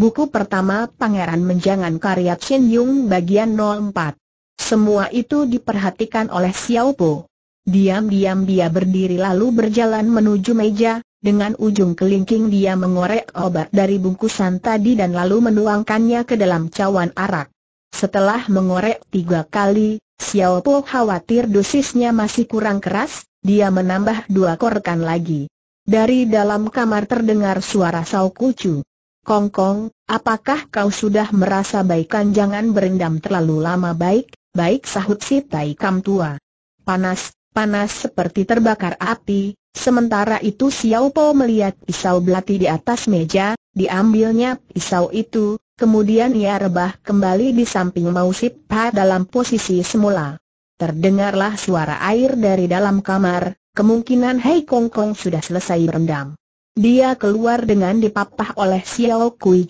Buku pertama Pangeran Menjangan karya Chen Yung bagian 04. Semua itu diperhatikan oleh Xiao Po. Diam-diam dia berdiri lalu berjalan menuju meja, dengan ujung kelingking dia mengorek obat dari bungkusan tadi dan lalu menuangkannya ke dalam cawan arak. Setelah mengorek tiga kali, Xiao Po khawatir dosisnya masih kurang keras, dia menambah dua korekan lagi. Dari dalam kamar terdengar suara Sao Kucu. Kongkong, Kong, apakah kau sudah merasa kan jangan berendam terlalu lama baik, baik sahut si Tai Kam tua. Panas, panas seperti terbakar api, sementara itu Xiao Po melihat pisau belati di atas meja, diambilnya pisau itu, kemudian ia rebah kembali di samping Mau Sip Pa dalam posisi semula. Terdengarlah suara air dari dalam kamar, kemungkinan Hei Kongkong sudah selesai berendam. Dia keluar dengan dipapah oleh Xiao Kui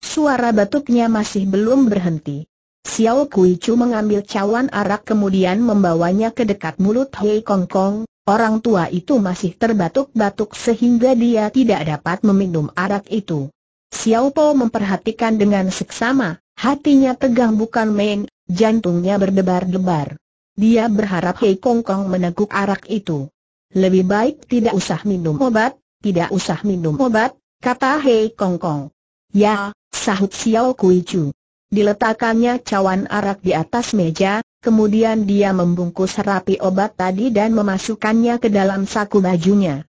Suara batuknya masih belum berhenti. Xiao Kui mengambil cawan arak kemudian membawanya ke dekat mulut Hei Kong Kong, orang tua itu masih terbatuk-batuk sehingga dia tidak dapat meminum arak itu. Xiao Po memperhatikan dengan seksama, hatinya tegang bukan main, jantungnya berdebar-debar. Dia berharap Hei Kong Kong meneguk arak itu. Lebih baik tidak usah minum obat, tidak usah minum obat, kata Hei Kong Kong. Ya, sahut Xiao Kui Chu. Diletakkannya cawan arak di atas meja, kemudian dia membungkus rapi obat tadi dan memasukkannya ke dalam saku bajunya.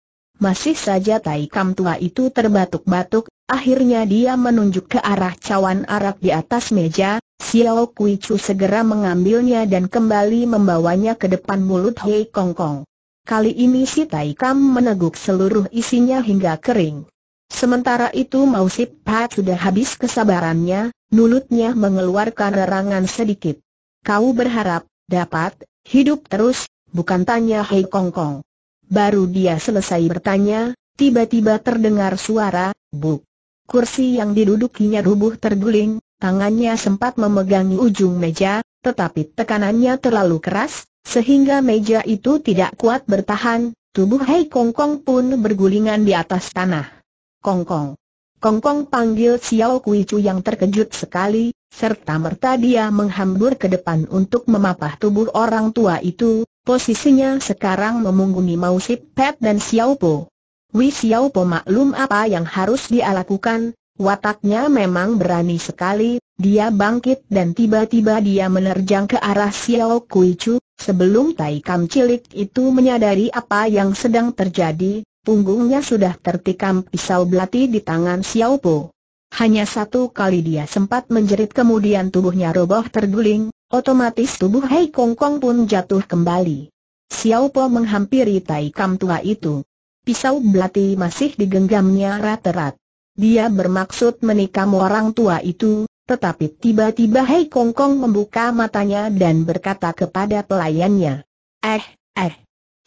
Masih saja Tai Kam tua itu terbatuk-batuk, akhirnya dia menunjuk ke arah cawan arak di atas meja, Xiao Kui Chu segera mengambilnya dan kembali membawanya ke depan mulut Hei Kong Kong. Kali ini si Taikam meneguk seluruh isinya hingga kering. Sementara itu Mausip Pat sudah habis kesabarannya, nulutnya mengeluarkan erangan sedikit. Kau berharap, dapat, hidup terus, bukan tanya Hei Kong Kong. Baru dia selesai bertanya, tiba-tiba terdengar suara, Bu. Kursi yang didudukinya rubuh terguling, tangannya sempat memegangi ujung meja, tetapi tekanannya terlalu keras, sehingga meja itu tidak kuat bertahan, tubuh Hei Kong Kong pun bergulingan di atas tanah. Kong Kong. Kong Kong panggil Xiao Kui Chu yang terkejut sekali, serta merta dia menghambur ke depan untuk memapah tubuh orang tua itu, posisinya sekarang memunggungi Mausip Pet dan Xiao Po. Wei Xiao Po maklum apa yang harus dia lakukan, wataknya memang berani sekali, dia bangkit dan tiba-tiba dia menerjang ke arah Xiao Kui Chu, sebelum Tai Kam cilik itu menyadari apa yang sedang terjadi, punggungnya sudah tertikam pisau belati di tangan Xiao Po. Hanya satu kali dia sempat menjerit kemudian tubuhnya roboh terguling, otomatis tubuh Hei Kong Kong pun jatuh kembali. Xiao Po menghampiri Tai Kam tua itu. Pisau belati masih digenggamnya rat-rat. Dia bermaksud menikam orang tua itu, tetapi tiba-tiba Hei Kong Kong membuka matanya dan berkata kepada pelayannya. Eh, eh.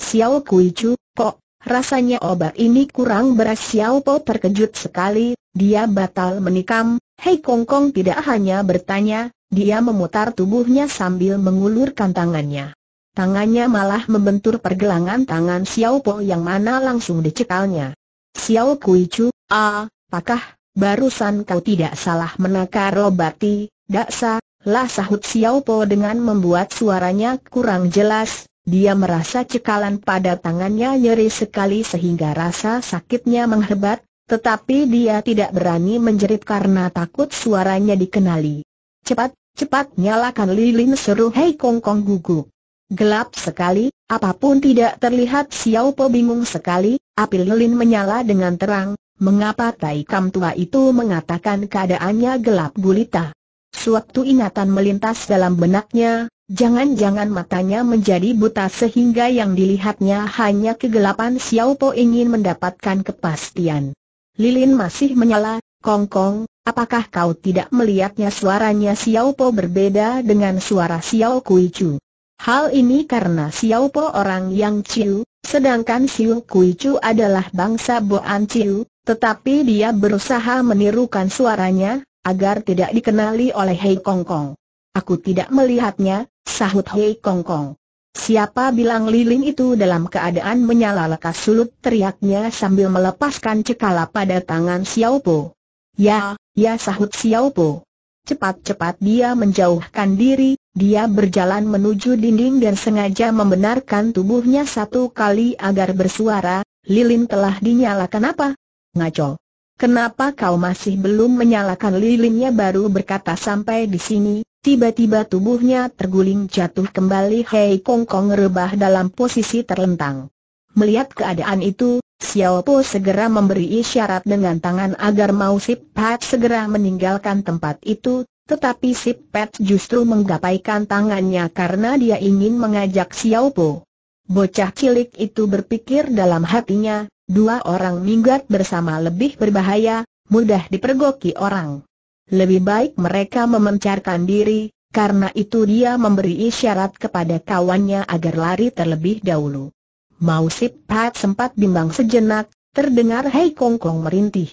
Xiao Kui Chu, kok, rasanya obat ini kurang beras Xiao Po terkejut sekali, dia batal menikam. Hei Kong Kong tidak hanya bertanya, dia memutar tubuhnya sambil mengulurkan tangannya. Tangannya malah membentur pergelangan tangan Xiao Po yang mana langsung dicekalnya. Xiao Kui Chu, ah, pakah, barusan kau tidak salah menakar obati, oh daksa, lah sahut Xiao Po dengan membuat suaranya kurang jelas, dia merasa cekalan pada tangannya nyeri sekali sehingga rasa sakitnya menghebat, tetapi dia tidak berani menjerit karena takut suaranya dikenali. Cepat, cepat nyalakan lilin seru Hei Kong Kong Gugu. Gelap sekali, apapun tidak terlihat Xiao Po bingung sekali, api lilin menyala dengan terang, Mengapa Tai Kam tua itu mengatakan keadaannya gelap gulita? Suatu ingatan melintas dalam benaknya, jangan-jangan matanya menjadi buta sehingga yang dilihatnya hanya kegelapan Xiao Po ingin mendapatkan kepastian. Lilin masih menyala, Kong Kong, apakah kau tidak melihatnya suaranya Xiao Po berbeda dengan suara Xiao Kui Chu? Hal ini karena Xiao Po orang yang Ciu, sedangkan Xiu Kui Chu adalah bangsa Boan Ciu, tetapi dia berusaha menirukan suaranya, agar tidak dikenali oleh Hei Kong Kong. Aku tidak melihatnya, sahut Hei Kong Kong. Siapa bilang lilin itu dalam keadaan menyala lekas sulut teriaknya sambil melepaskan cekala pada tangan Xiao Po. Ya, ya sahut Xiao Po. Cepat-cepat dia menjauhkan diri, dia berjalan menuju dinding dan sengaja membenarkan tubuhnya satu kali agar bersuara, lilin telah dinyalakan apa? Ngaco. Kenapa kau masih belum menyalakan lilinnya baru berkata sampai di sini, tiba-tiba tubuhnya terguling jatuh kembali Hei Kong Kong rebah dalam posisi terlentang. Melihat keadaan itu, Xiao Po segera memberi isyarat dengan tangan agar mau Sip Pat segera meninggalkan tempat itu, tetapi Sip Pat justru menggapaikan tangannya karena dia ingin mengajak Xiao Po. Bocah cilik itu berpikir dalam hatinya, Dua orang minggat bersama lebih berbahaya, mudah dipergoki orang. Lebih baik mereka memencarkan diri, karena itu dia memberi isyarat kepada kawannya agar lari terlebih dahulu. Mau Sip Pat sempat bimbang sejenak, terdengar Hei kongkong Kong merintih.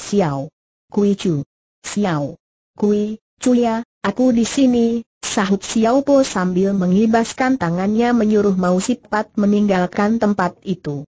Siau! Kui Chu. siau, Kui, Cuya, aku di sini, sahut Xiao Po sambil mengibaskan tangannya menyuruh Mau Sip Pat meninggalkan tempat itu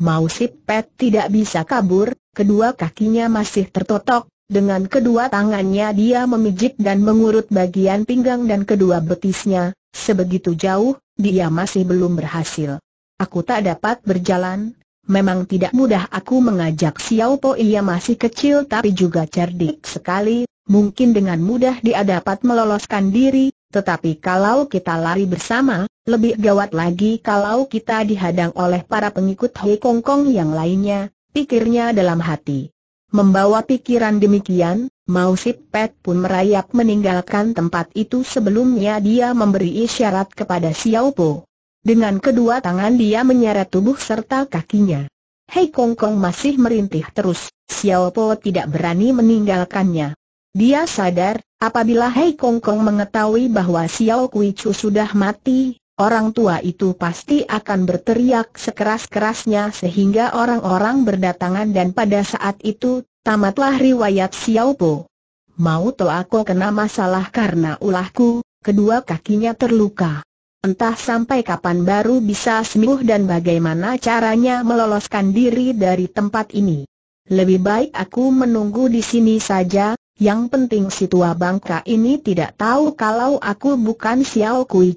mau si tidak bisa kabur, kedua kakinya masih tertotok, dengan kedua tangannya dia memijik dan mengurut bagian pinggang dan kedua betisnya, sebegitu jauh, dia masih belum berhasil. Aku tak dapat berjalan, memang tidak mudah aku mengajak Xiao Po ia masih kecil tapi juga cerdik sekali, mungkin dengan mudah dia dapat meloloskan diri, tetapi kalau kita lari bersama, lebih gawat lagi kalau kita dihadang oleh para pengikut Hei Kong Kong yang lainnya, pikirnya dalam hati. Membawa pikiran demikian, Mao Sip Pet pun merayap meninggalkan tempat itu sebelumnya dia memberi isyarat kepada Xiao Po. Dengan kedua tangan dia menyeret tubuh serta kakinya. Hei Kong Kong masih merintih terus, Xiao Po tidak berani meninggalkannya. Dia sadar Apabila Hei Kong Kong mengetahui bahwa Xiao Kui Chu sudah mati, orang tua itu pasti akan berteriak sekeras-kerasnya sehingga orang-orang berdatangan dan pada saat itu, tamatlah riwayat Xiao Po. Mau to aku kena masalah karena ulahku, kedua kakinya terluka. Entah sampai kapan baru bisa sembuh dan bagaimana caranya meloloskan diri dari tempat ini. Lebih baik aku menunggu di sini saja, yang penting si tua bangka ini tidak tahu kalau aku bukan Xiao Kui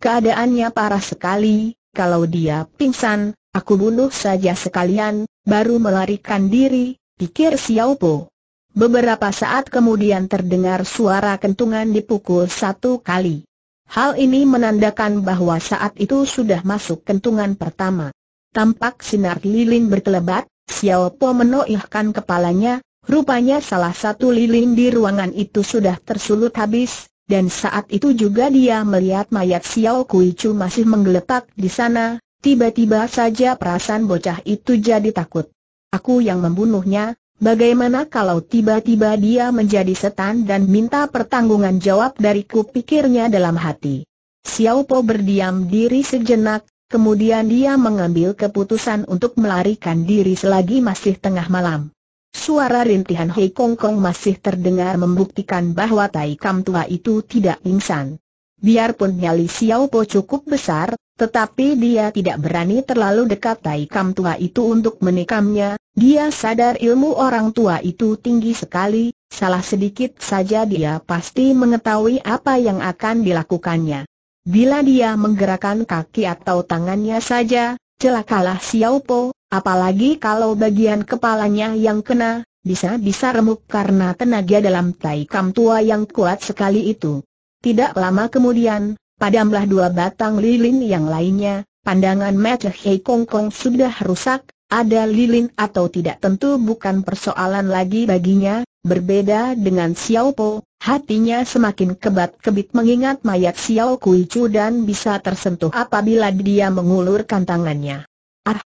Keadaannya parah sekali, kalau dia pingsan, aku bunuh saja sekalian, baru melarikan diri, pikir Xiao Po. Beberapa saat kemudian terdengar suara kentungan dipukul satu kali. Hal ini menandakan bahwa saat itu sudah masuk kentungan pertama. Tampak sinar lilin berkelebat, Xiao Po menoihkan kepalanya, Rupanya salah satu lilin di ruangan itu sudah tersulut habis, dan saat itu juga dia melihat mayat Xiao Kui Chu masih menggeletak di sana, tiba-tiba saja perasaan bocah itu jadi takut. Aku yang membunuhnya, bagaimana kalau tiba-tiba dia menjadi setan dan minta pertanggungan jawab dariku pikirnya dalam hati. Xiao Po berdiam diri sejenak, kemudian dia mengambil keputusan untuk melarikan diri selagi masih tengah malam. Suara rintihan Hei Kong Kong masih terdengar membuktikan bahwa Tai Kam Tua itu tidak pingsan. Biarpun nyali Xiao Po cukup besar, tetapi dia tidak berani terlalu dekat Tai Kam Tua itu untuk menikamnya, dia sadar ilmu orang tua itu tinggi sekali, salah sedikit saja dia pasti mengetahui apa yang akan dilakukannya. Bila dia menggerakkan kaki atau tangannya saja, celakalah Xiao Po, Apalagi kalau bagian kepalanya yang kena, bisa-bisa remuk karena tenaga dalam tai kam tua yang kuat sekali itu. Tidak lama kemudian, padamlah dua batang lilin yang lainnya, pandangan Mata Hei Kong Kong sudah rusak, ada lilin atau tidak tentu bukan persoalan lagi baginya, berbeda dengan Xiao Po, hatinya semakin kebat-kebit mengingat mayat Xiao Kui Chu dan bisa tersentuh apabila dia mengulurkan tangannya.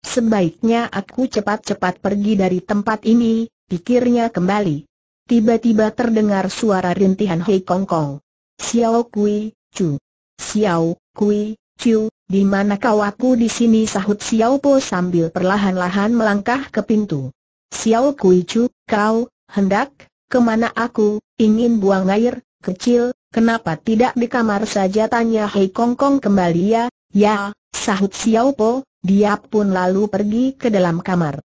Sebaiknya aku cepat-cepat pergi dari tempat ini, pikirnya kembali. Tiba-tiba terdengar suara rintihan Hei Kong Kong. Xiao Kui, Chu. Xiao Kui, Chu, di mana kau aku di sini sahut Xiao Po sambil perlahan-lahan melangkah ke pintu. Xiao Kui Chu, kau, hendak, kemana aku, ingin buang air, kecil, kenapa tidak di kamar saja tanya Hei Kong Kong kembali ya, ya, sahut Xiao Po, dia pun lalu pergi ke dalam kamar.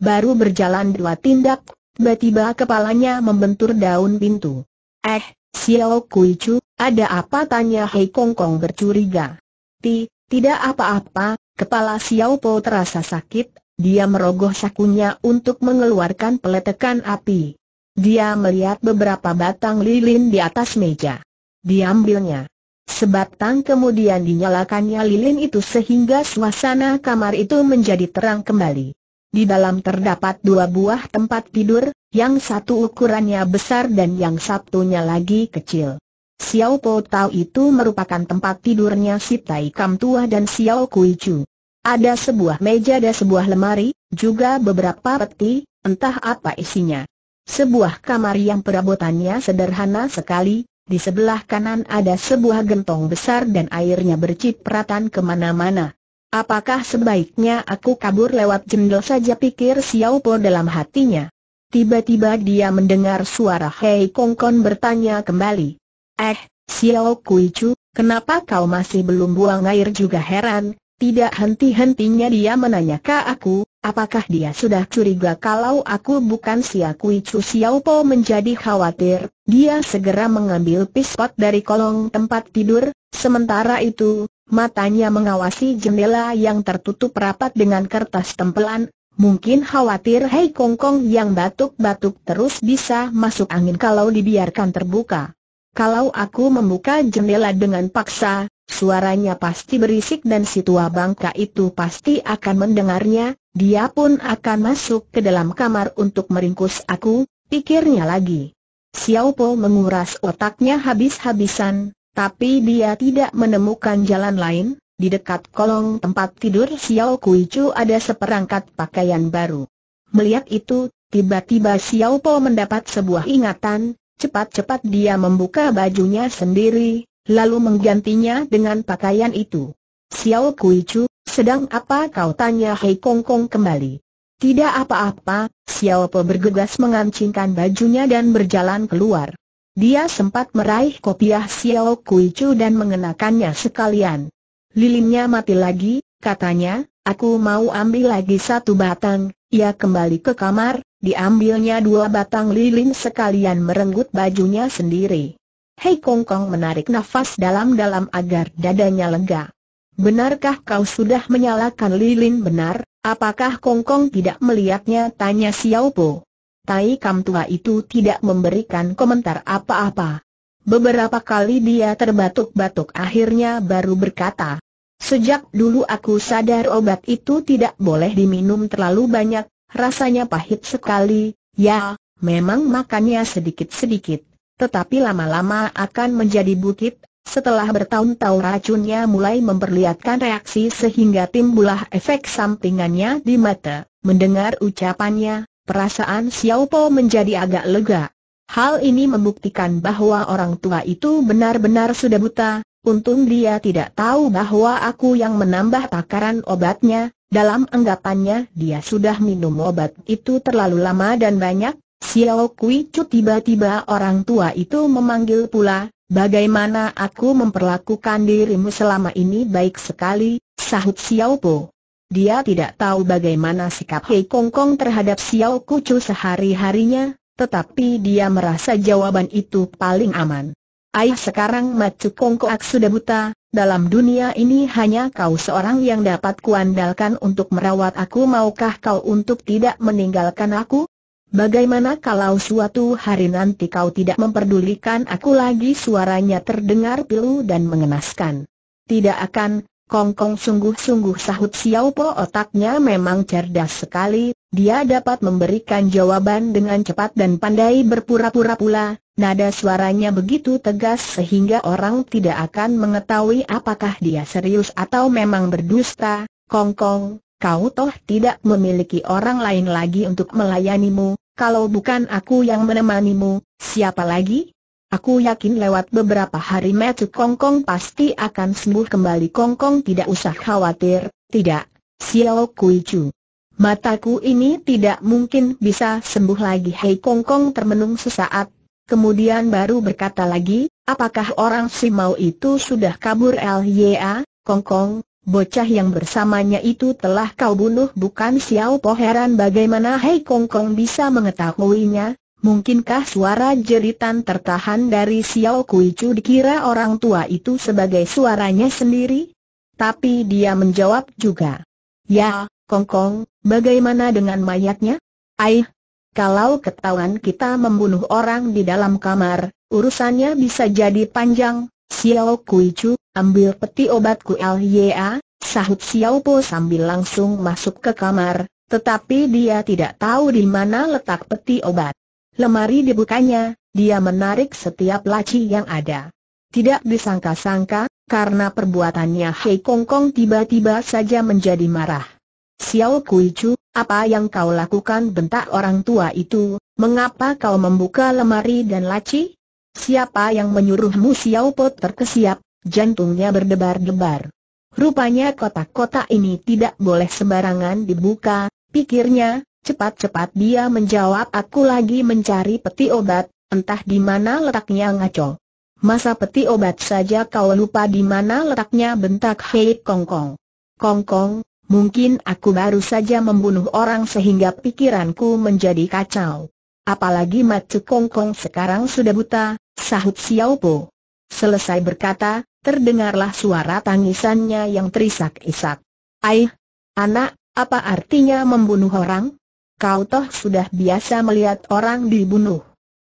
Baru berjalan dua tindak, tiba-tiba kepalanya membentur daun pintu. Eh, Xiao Kui Chu, ada apa tanya Hei Kong Kong bercuriga. Ti, tidak apa-apa, kepala Xiao Po terasa sakit, dia merogoh sakunya untuk mengeluarkan peletakan api. Dia melihat beberapa batang lilin di atas meja. Diambilnya. Sebatang kemudian dinyalakannya lilin itu sehingga suasana kamar itu menjadi terang kembali. Di dalam terdapat dua buah tempat tidur, yang satu ukurannya besar dan yang satunya lagi kecil. Xiao Po Tao itu merupakan tempat tidurnya si Tai Kam Tua dan Xiao Kui Chu. Ada sebuah meja dan sebuah lemari, juga beberapa peti, entah apa isinya. Sebuah kamar yang perabotannya sederhana sekali, di sebelah kanan ada sebuah gentong besar dan airnya bercipratan kemana-mana. Apakah sebaiknya aku kabur lewat jendela saja pikir Xiao Po dalam hatinya. Tiba-tiba dia mendengar suara Hei Kong Kong bertanya kembali. Eh, Xiao Kui Chu, kenapa kau masih belum buang air juga heran, tidak henti-hentinya dia menanyakan aku, apakah dia sudah curiga kalau aku bukan si Kui Chu Xiao Po menjadi khawatir, dia segera mengambil pispot dari kolong tempat tidur, sementara itu, matanya mengawasi jendela yang tertutup rapat dengan kertas tempelan, mungkin khawatir Hei Kong Kong yang batuk-batuk terus bisa masuk angin kalau dibiarkan terbuka. Kalau aku membuka jendela dengan paksa, Suaranya pasti berisik dan si tua bangka itu pasti akan mendengarnya, dia pun akan masuk ke dalam kamar untuk meringkus aku, pikirnya lagi. Xiao Po menguras otaknya habis-habisan, tapi dia tidak menemukan jalan lain, di dekat kolong tempat tidur Xiao Kui ada seperangkat pakaian baru. Melihat itu, tiba-tiba Xiao Po mendapat sebuah ingatan, cepat-cepat dia membuka bajunya sendiri, lalu menggantinya dengan pakaian itu. Xiao Kui sedang apa kau tanya Hei Kong Kong kembali? Tidak apa-apa, Xiao Po bergegas mengancingkan bajunya dan berjalan keluar. Dia sempat meraih kopiah Xiao Kui dan mengenakannya sekalian. Lilinnya mati lagi, katanya, aku mau ambil lagi satu batang. Ia kembali ke kamar, diambilnya dua batang lilin sekalian merenggut bajunya sendiri. Hei Kong Kong menarik nafas dalam-dalam agar dadanya lega. Benarkah kau sudah menyalakan lilin benar? Apakah Kong Kong tidak melihatnya? Tanya Xiao Po. Tai Kam tua itu tidak memberikan komentar apa-apa. Beberapa kali dia terbatuk-batuk akhirnya baru berkata, Sejak dulu aku sadar obat itu tidak boleh diminum terlalu banyak, rasanya pahit sekali, ya, memang makannya sedikit-sedikit tetapi lama-lama akan menjadi bukit, setelah bertahun-tahun racunnya mulai memperlihatkan reaksi sehingga timbulah efek sampingannya di mata. Mendengar ucapannya, perasaan Xiao Po menjadi agak lega. Hal ini membuktikan bahwa orang tua itu benar-benar sudah buta, untung dia tidak tahu bahwa aku yang menambah takaran obatnya, dalam anggapannya dia sudah minum obat itu terlalu lama dan banyak, Xiao Kui Chu tiba-tiba orang tua itu memanggil pula, bagaimana aku memperlakukan dirimu selama ini baik sekali, sahut Xiao Po. Dia tidak tahu bagaimana sikap Hei Kong Kong terhadap Xiao Kui Chu sehari-harinya, tetapi dia merasa jawaban itu paling aman. Ayah sekarang Macu Kong Koak sudah buta, dalam dunia ini hanya kau seorang yang dapat kuandalkan untuk merawat aku maukah kau untuk tidak meninggalkan aku? Bagaimana kalau suatu hari nanti kau tidak memperdulikan aku lagi suaranya terdengar pilu dan mengenaskan. Tidak akan, Kongkong sungguh-sungguh sahut Xiao Po otaknya memang cerdas sekali, dia dapat memberikan jawaban dengan cepat dan pandai berpura-pura pula, nada suaranya begitu tegas sehingga orang tidak akan mengetahui apakah dia serius atau memang berdusta, Kongkong. Kong, kau toh tidak memiliki orang lain lagi untuk melayanimu, kalau bukan aku yang menemanimu, siapa lagi? Aku yakin lewat beberapa hari Metu Kongkong pasti akan sembuh kembali Kongkong tidak usah khawatir, tidak, Xiao Kui Chu. Mataku ini tidak mungkin bisa sembuh lagi Hei Kongkong termenung sesaat, kemudian baru berkata lagi, apakah orang si mau itu sudah kabur Lya, Kongkong, Bocah yang bersamanya itu telah kau bunuh bukan Xiao Po heran bagaimana Hei Kong Kong bisa mengetahuinya, mungkinkah suara jeritan tertahan dari Xiao Kui Chu dikira orang tua itu sebagai suaranya sendiri? Tapi dia menjawab juga, Ya, Kong Kong, bagaimana dengan mayatnya? Aih, kalau ketahuan kita membunuh orang di dalam kamar, urusannya bisa jadi panjang, Xiao Kui Chu, ambil peti obatku LYA, sahut Xiao Po sambil langsung masuk ke kamar, tetapi dia tidak tahu di mana letak peti obat. Lemari dibukanya, dia menarik setiap laci yang ada. Tidak disangka-sangka, karena perbuatannya Hei Kong Kong tiba-tiba saja menjadi marah. Xiao Kui Chu, apa yang kau lakukan bentak orang tua itu, mengapa kau membuka lemari dan laci? Siapa yang menyuruhmu Xiao Po terkesiap, jantungnya berdebar-debar. Rupanya kotak-kotak ini tidak boleh sembarangan dibuka, pikirnya, cepat-cepat dia menjawab aku lagi mencari peti obat, entah di mana letaknya ngaco. Masa peti obat saja kau lupa di mana letaknya bentak Hei Kongkong. Kongkong, mungkin aku baru saja membunuh orang sehingga pikiranku menjadi kacau. Apalagi Kong Kongkong sekarang sudah buta, sahut Xiaopo. Selesai berkata, terdengarlah suara tangisannya yang terisak-isak. Aih, anak, apa artinya membunuh orang? Kau toh sudah biasa melihat orang dibunuh.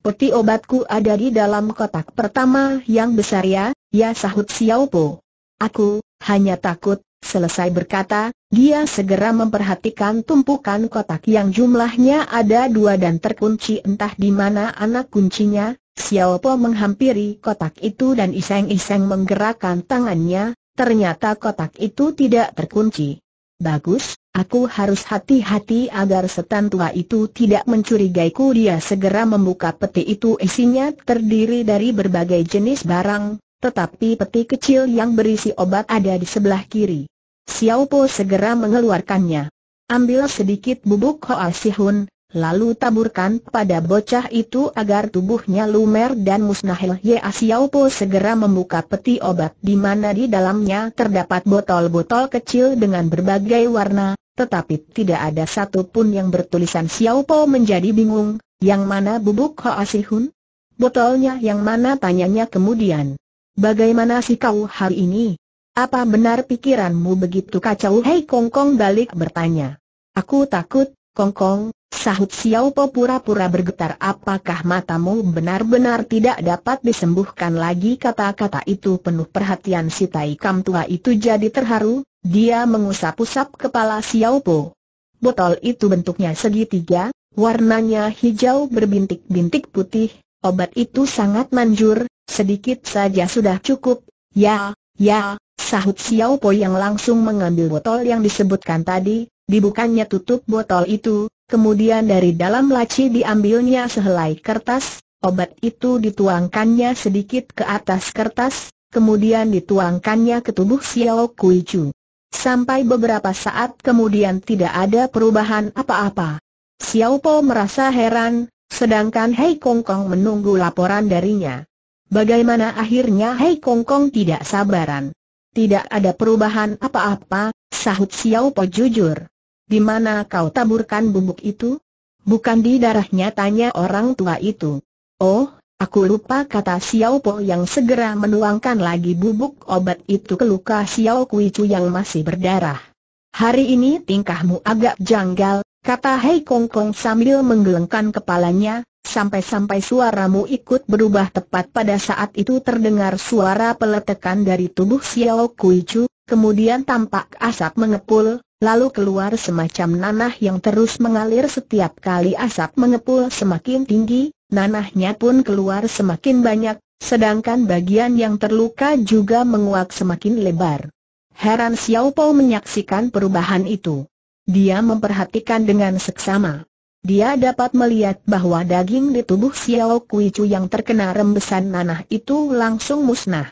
Peti obatku ada di dalam kotak pertama yang besar ya, ya sahut Xiaopo. Aku, hanya takut, selesai berkata, dia segera memperhatikan tumpukan kotak yang jumlahnya ada dua dan terkunci entah di mana anak kuncinya. Xiao Po menghampiri kotak itu dan iseng-iseng menggerakkan tangannya, ternyata kotak itu tidak terkunci. Bagus, aku harus hati-hati agar setan tua itu tidak mencurigaiku dia segera membuka peti itu isinya terdiri dari berbagai jenis barang, tetapi peti kecil yang berisi obat ada di sebelah kiri. Xiao Po segera mengeluarkannya. Ambil sedikit bubuk Hoa Sihun, lalu taburkan pada bocah itu agar tubuhnya lumer dan musnahil. Ye ya, Xiao Po segera membuka peti obat di mana di dalamnya terdapat botol-botol kecil dengan berbagai warna, tetapi tidak ada satu pun yang bertulisan Xiao Po menjadi bingung, yang mana bubuk Hoa Sihun? Botolnya yang mana tanyanya kemudian. Bagaimana sih kau hari ini? Apa benar pikiranmu begitu kacau? Hei Kong Kong balik bertanya. Aku takut, Kong Kong, sahut Xiao Po pura-pura bergetar. Apakah matamu benar-benar tidak dapat disembuhkan lagi? Kata-kata itu penuh perhatian si Tai Kam tua itu jadi terharu, dia mengusap-usap kepala Xiao Po. Botol itu bentuknya segitiga, warnanya hijau berbintik-bintik putih, obat itu sangat manjur, sedikit saja sudah cukup, ya, ya, Sahut Xiao Po yang langsung mengambil botol yang disebutkan tadi, dibukanya tutup botol itu, kemudian dari dalam laci diambilnya sehelai kertas, obat itu dituangkannya sedikit ke atas kertas, kemudian dituangkannya ke tubuh Xiao Kui Chu. Sampai beberapa saat kemudian tidak ada perubahan apa-apa. Xiao Po merasa heran, sedangkan Hei Kong Kong menunggu laporan darinya. Bagaimana akhirnya Hei Kong Kong tidak sabaran. Tidak ada perubahan apa-apa, sahut Xiao Po jujur. Di mana kau taburkan bubuk itu? Bukan di darahnya tanya orang tua itu. Oh, aku lupa kata Xiao Po yang segera menuangkan lagi bubuk obat itu ke luka Xiao Kui Chu yang masih berdarah. Hari ini tingkahmu agak janggal, Kata Hei Kong Kong sambil menggelengkan kepalanya, sampai-sampai suaramu ikut berubah tepat pada saat itu terdengar suara peletekan dari tubuh Xiao Kui Chu, kemudian tampak asap mengepul, lalu keluar semacam nanah yang terus mengalir setiap kali asap mengepul semakin tinggi, nanahnya pun keluar semakin banyak, sedangkan bagian yang terluka juga menguak semakin lebar. Heran Xiao Pao menyaksikan perubahan itu. Dia memperhatikan dengan seksama. Dia dapat melihat bahwa daging di tubuh Xiao Kui yang terkena rembesan nanah itu langsung musnah.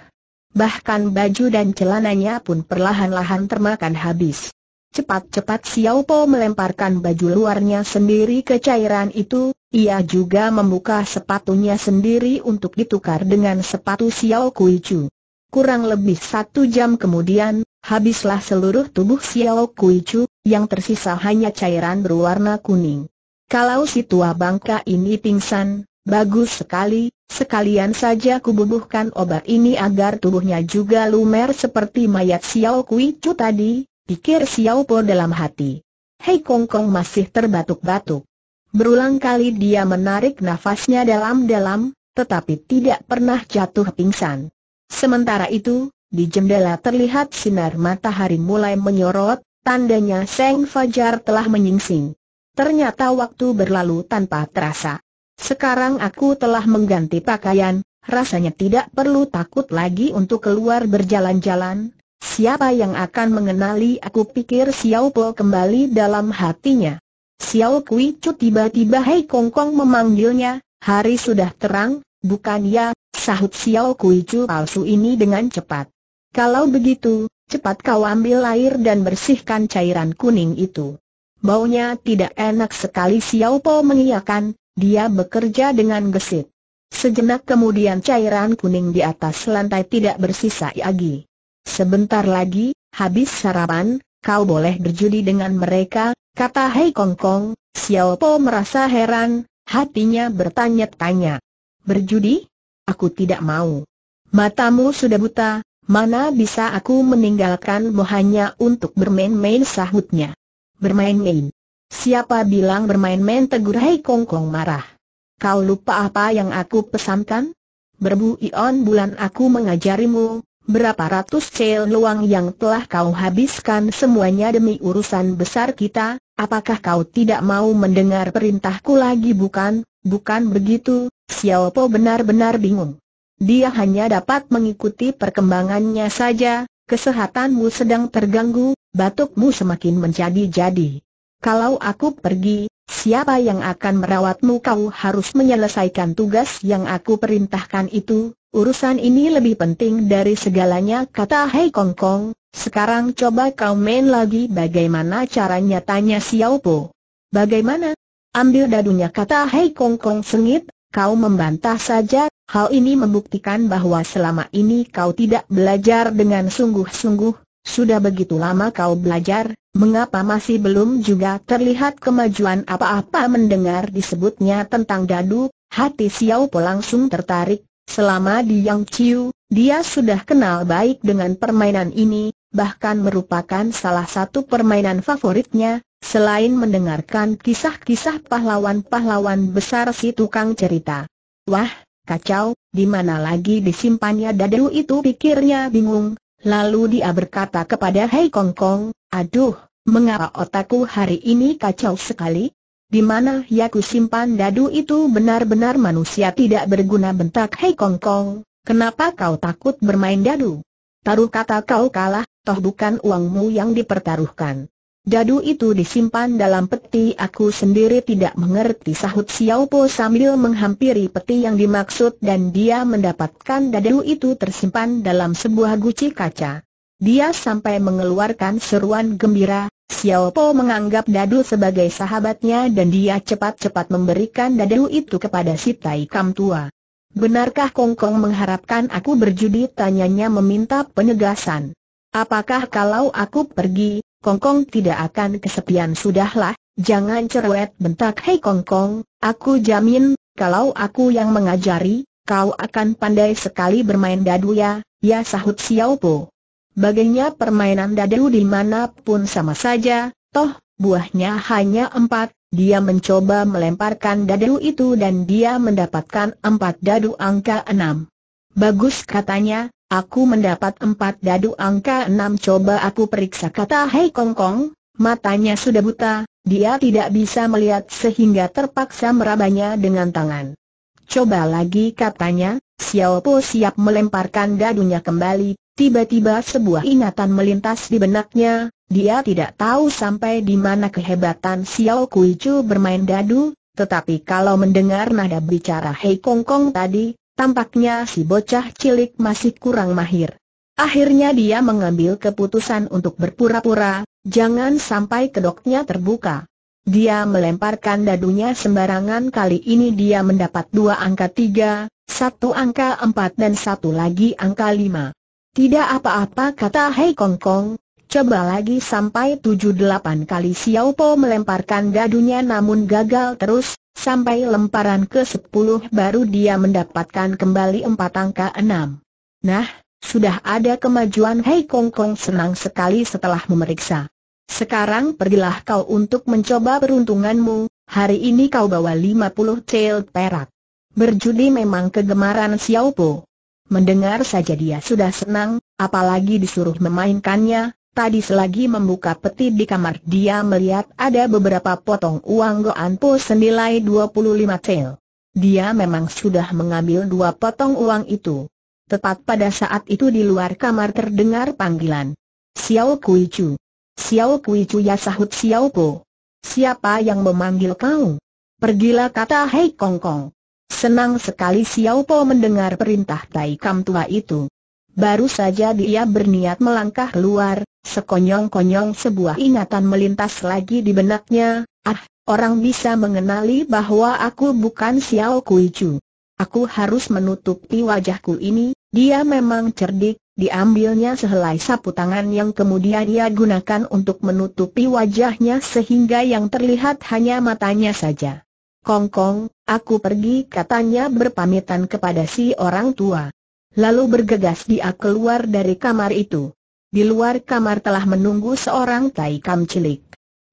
Bahkan baju dan celananya pun perlahan-lahan termakan habis. Cepat-cepat Xiao Po melemparkan baju luarnya sendiri ke cairan itu, ia juga membuka sepatunya sendiri untuk ditukar dengan sepatu Xiao Kui Kurang lebih satu jam kemudian, habislah seluruh tubuh Xiao Kui yang tersisa hanya cairan berwarna kuning. Kalau si tua bangka ini pingsan, bagus sekali, sekalian saja kububuhkan obat ini agar tubuhnya juga lumer seperti mayat Xiao Kui Chu tadi, pikir Xiao Po dalam hati. Hei Kong Kong masih terbatuk-batuk. Berulang kali dia menarik nafasnya dalam-dalam, tetapi tidak pernah jatuh pingsan. Sementara itu, di jendela terlihat sinar matahari mulai menyorot, Tandanya Seng Fajar telah menyingsing. Ternyata waktu berlalu tanpa terasa. Sekarang aku telah mengganti pakaian, rasanya tidak perlu takut lagi untuk keluar berjalan-jalan. Siapa yang akan mengenali aku pikir Xiao Po kembali dalam hatinya. Xiao Kui Chu tiba-tiba Hei Kong Kong memanggilnya, hari sudah terang, bukan ya, sahut Xiao Kui Chu palsu ini dengan cepat. Kalau begitu, Cepat kau ambil air dan bersihkan cairan kuning itu. Baunya tidak enak sekali Xiao Po mengiyakan, dia bekerja dengan gesit. Sejenak kemudian cairan kuning di atas lantai tidak bersisa lagi. Sebentar lagi, habis sarapan, kau boleh berjudi dengan mereka, kata Hei Kong Kong, Xiao Po merasa heran, hatinya bertanya-tanya. Berjudi? Aku tidak mau. Matamu sudah buta, Mana bisa aku meninggalkanmu hanya untuk bermain-main sahutnya. Bermain-main. Siapa bilang bermain-main tegur Hei Kong Kong marah. Kau lupa apa yang aku pesankan? Berbu ion bulan aku mengajarimu, berapa ratus cel luang yang telah kau habiskan semuanya demi urusan besar kita, apakah kau tidak mau mendengar perintahku lagi bukan? Bukan begitu, Xiao Po benar-benar bingung. Dia hanya dapat mengikuti perkembangannya saja, kesehatanmu sedang terganggu, batukmu semakin menjadi-jadi. Kalau aku pergi, siapa yang akan merawatmu kau harus menyelesaikan tugas yang aku perintahkan itu, urusan ini lebih penting dari segalanya kata Hei Kong Kong, sekarang coba kau main lagi bagaimana caranya tanya Xiao Po. Bagaimana? Ambil dadunya kata Hei Kong Kong sengit, Kau membantah saja, hal ini membuktikan bahwa selama ini kau tidak belajar dengan sungguh-sungguh, sudah begitu lama kau belajar, mengapa masih belum juga terlihat kemajuan apa-apa mendengar disebutnya tentang dadu, hati Xiao Po langsung tertarik, selama di Yang Chiu, dia sudah kenal baik dengan permainan ini, bahkan merupakan salah satu permainan favoritnya, selain mendengarkan kisah-kisah pahlawan-pahlawan besar si tukang cerita. Wah, kacau, di mana lagi disimpannya dadu itu pikirnya bingung, lalu dia berkata kepada Hei Kong Kong, aduh, mengapa otakku hari ini kacau sekali? Di mana ya ku simpan dadu itu benar-benar manusia tidak berguna bentak Hei Kong Kong, kenapa kau takut bermain dadu? Taruh kata kau kalah, toh bukan uangmu yang dipertaruhkan. Dadu itu disimpan dalam peti aku sendiri tidak mengerti sahut Xiao Po sambil menghampiri peti yang dimaksud dan dia mendapatkan dadu itu tersimpan dalam sebuah guci kaca. Dia sampai mengeluarkan seruan gembira, Xiao Po menganggap dadu sebagai sahabatnya dan dia cepat-cepat memberikan dadu itu kepada si Tai Kam tua. Benarkah Kong Kong mengharapkan aku berjudi tanyanya meminta penegasan. Apakah kalau aku pergi, Kongkong tidak akan kesepian sudahlah, jangan cerewet bentak Hei Kongkong, aku jamin, kalau aku yang mengajari, kau akan pandai sekali bermain dadu ya, ya sahut Xiao Po. Baginya permainan dadu dimanapun sama saja, toh, buahnya hanya empat, dia mencoba melemparkan dadu itu dan dia mendapatkan empat dadu angka enam. Bagus katanya, Aku mendapat empat dadu angka enam coba aku periksa kata Hei Kong Kong, matanya sudah buta, dia tidak bisa melihat sehingga terpaksa merabanya dengan tangan. Coba lagi katanya, Xiao Po siap melemparkan dadunya kembali, tiba-tiba sebuah ingatan melintas di benaknya, dia tidak tahu sampai di mana kehebatan Xiao Kui Chu bermain dadu, tetapi kalau mendengar nada bicara Hei Kong Kong tadi, Tampaknya si bocah cilik masih kurang mahir. Akhirnya dia mengambil keputusan untuk berpura-pura, jangan sampai kedoknya terbuka. Dia melemparkan dadunya sembarangan kali ini dia mendapat dua angka tiga, satu angka empat dan satu lagi angka lima. Tidak apa-apa kata Hei Kong Kong, Coba lagi sampai tujuh delapan kali Xiao Po melemparkan dadunya namun gagal terus, sampai lemparan ke sepuluh baru dia mendapatkan kembali empat angka enam. Nah, sudah ada kemajuan Hei Kong Kong senang sekali setelah memeriksa. Sekarang pergilah kau untuk mencoba peruntunganmu, hari ini kau bawa 50 tail perak. Berjudi memang kegemaran Xiao Po. Mendengar saja dia sudah senang, apalagi disuruh memainkannya, Tadi selagi membuka peti di kamar dia melihat ada beberapa potong uang Goanpo senilai 25 cel. Dia memang sudah mengambil dua potong uang itu. Tepat pada saat itu di luar kamar terdengar panggilan. Xiao Kui Chu. Xiao Kui Chu ya sahut Xiao Po. Siapa yang memanggil kau? Pergilah kata Hei Kong Kong. Senang sekali Xiao Po mendengar perintah Tai Kam Tua itu. Baru saja dia berniat melangkah keluar, sekonyong-konyong sebuah ingatan melintas lagi di benaknya, ah, orang bisa mengenali bahwa aku bukan Xiao Kui Aku harus menutupi wajahku ini, dia memang cerdik, diambilnya sehelai sapu tangan yang kemudian ia gunakan untuk menutupi wajahnya sehingga yang terlihat hanya matanya saja. Kongkong, -kong, aku pergi katanya berpamitan kepada si orang tua lalu bergegas dia keluar dari kamar itu. Di luar kamar telah menunggu seorang Tai Kam cilik.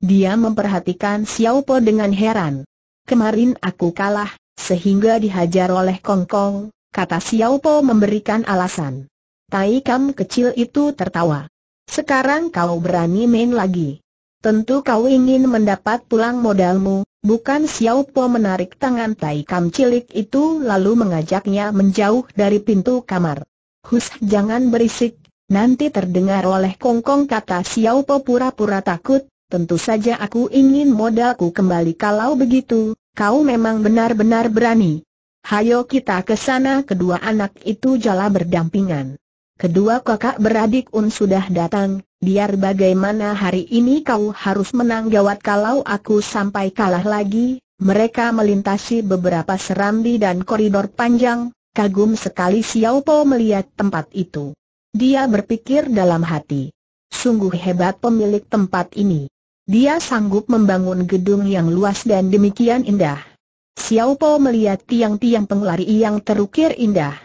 Dia memperhatikan Xiao Po dengan heran. Kemarin aku kalah, sehingga dihajar oleh Kong Kong. kata Xiao Po memberikan alasan. Tai Kam kecil itu tertawa. Sekarang kau berani main lagi. Tentu kau ingin mendapat pulang modalmu, bukan Xiao Po menarik tangan Tai Kam cilik itu lalu mengajaknya menjauh dari pintu kamar. Hus jangan berisik, nanti terdengar oleh kongkong kata Xiao Po pura-pura takut, tentu saja aku ingin modalku kembali kalau begitu, kau memang benar-benar berani. Hayo kita ke sana kedua anak itu jala berdampingan. Kedua kakak beradik Un sudah datang, biar bagaimana hari ini kau harus menang gawat kalau aku sampai kalah lagi. Mereka melintasi beberapa serambi dan koridor panjang, kagum sekali Xiao Po melihat tempat itu. Dia berpikir dalam hati, sungguh hebat pemilik tempat ini. Dia sanggup membangun gedung yang luas dan demikian indah. Xiao Po melihat tiang-tiang penglari yang terukir indah.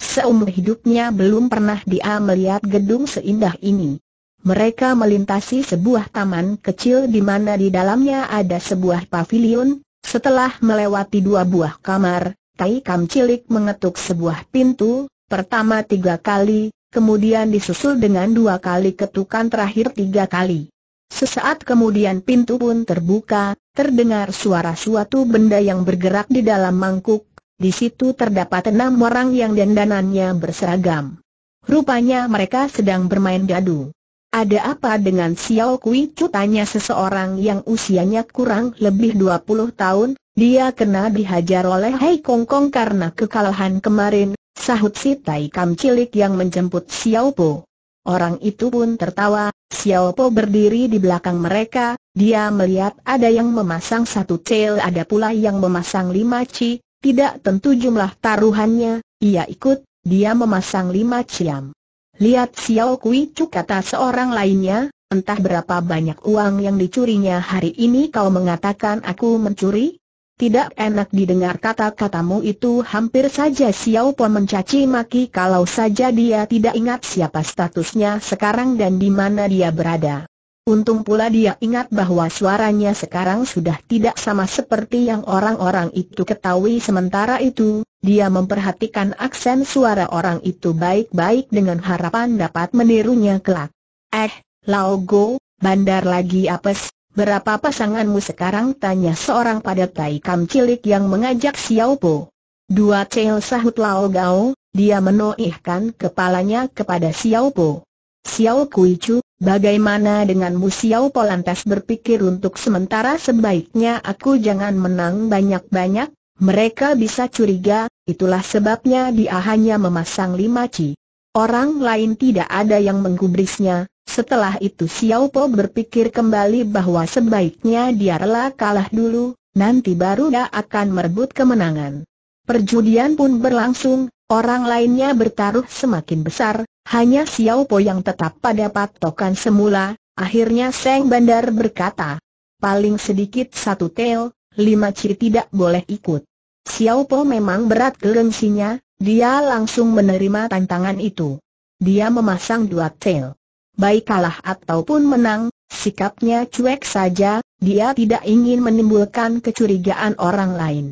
Seumur hidupnya belum pernah dia melihat gedung seindah ini mereka melintasi sebuah taman kecil di mana di dalamnya ada sebuah pavilion. Setelah melewati dua buah kamar, Tai Kam Cilik mengetuk sebuah pintu, pertama tiga kali, kemudian disusul dengan dua kali ketukan terakhir tiga kali. Sesaat kemudian pintu pun terbuka, terdengar suara suatu benda yang bergerak di dalam mangkuk, di situ terdapat enam orang yang dandanannya berseragam. Rupanya mereka sedang bermain gaduh. Ada apa dengan Xiao Kui Chu tanya seseorang yang usianya kurang lebih 20 tahun, dia kena dihajar oleh Hei Kong Kong karena kekalahan kemarin, sahut si Tai Kam cilik yang menjemput Xiao Po. Orang itu pun tertawa, Xiao Po berdiri di belakang mereka, dia melihat ada yang memasang satu cel ada pula yang memasang lima ci, tidak tentu jumlah taruhannya, ia ikut, dia memasang lima ciam. Lihat Xiao Kui Chu kata seorang lainnya, entah berapa banyak uang yang dicurinya hari ini kau mengatakan aku mencuri? Tidak enak didengar kata-katamu itu hampir saja Xiao Po mencaci maki kalau saja dia tidak ingat siapa statusnya sekarang dan di mana dia berada. Untung pula dia ingat bahwa suaranya sekarang sudah tidak sama seperti yang orang-orang itu ketahui sementara itu, dia memperhatikan aksen suara orang itu baik-baik dengan harapan dapat menirunya kelak. Eh, lao go, bandar lagi apes, berapa pasanganmu sekarang? Tanya seorang pada Tai cilik yang mengajak Xiao Po. Dua cel sahut Lao Gao, dia menoihkan kepalanya kepada Xiao Po. Xiao Kui Chu, bagaimana denganmu Xiao Po lantas berpikir untuk sementara sebaiknya aku jangan menang banyak-banyak, mereka bisa curiga, itulah sebabnya dia hanya memasang lima ci. Orang lain tidak ada yang menggubrisnya, setelah itu Xiao Po berpikir kembali bahwa sebaiknya dia rela kalah dulu, nanti baru dia akan merebut kemenangan. Perjudian pun berlangsung, orang lainnya bertaruh semakin besar, hanya Xiao Po yang tetap pada patokan semula, akhirnya Seng Bandar berkata, paling sedikit satu tel, lima ciri tidak boleh ikut. Xiao Po memang berat gelengsinya, dia langsung menerima tantangan itu. Dia memasang dua tail. Baik kalah ataupun menang, sikapnya cuek saja, dia tidak ingin menimbulkan kecurigaan orang lain.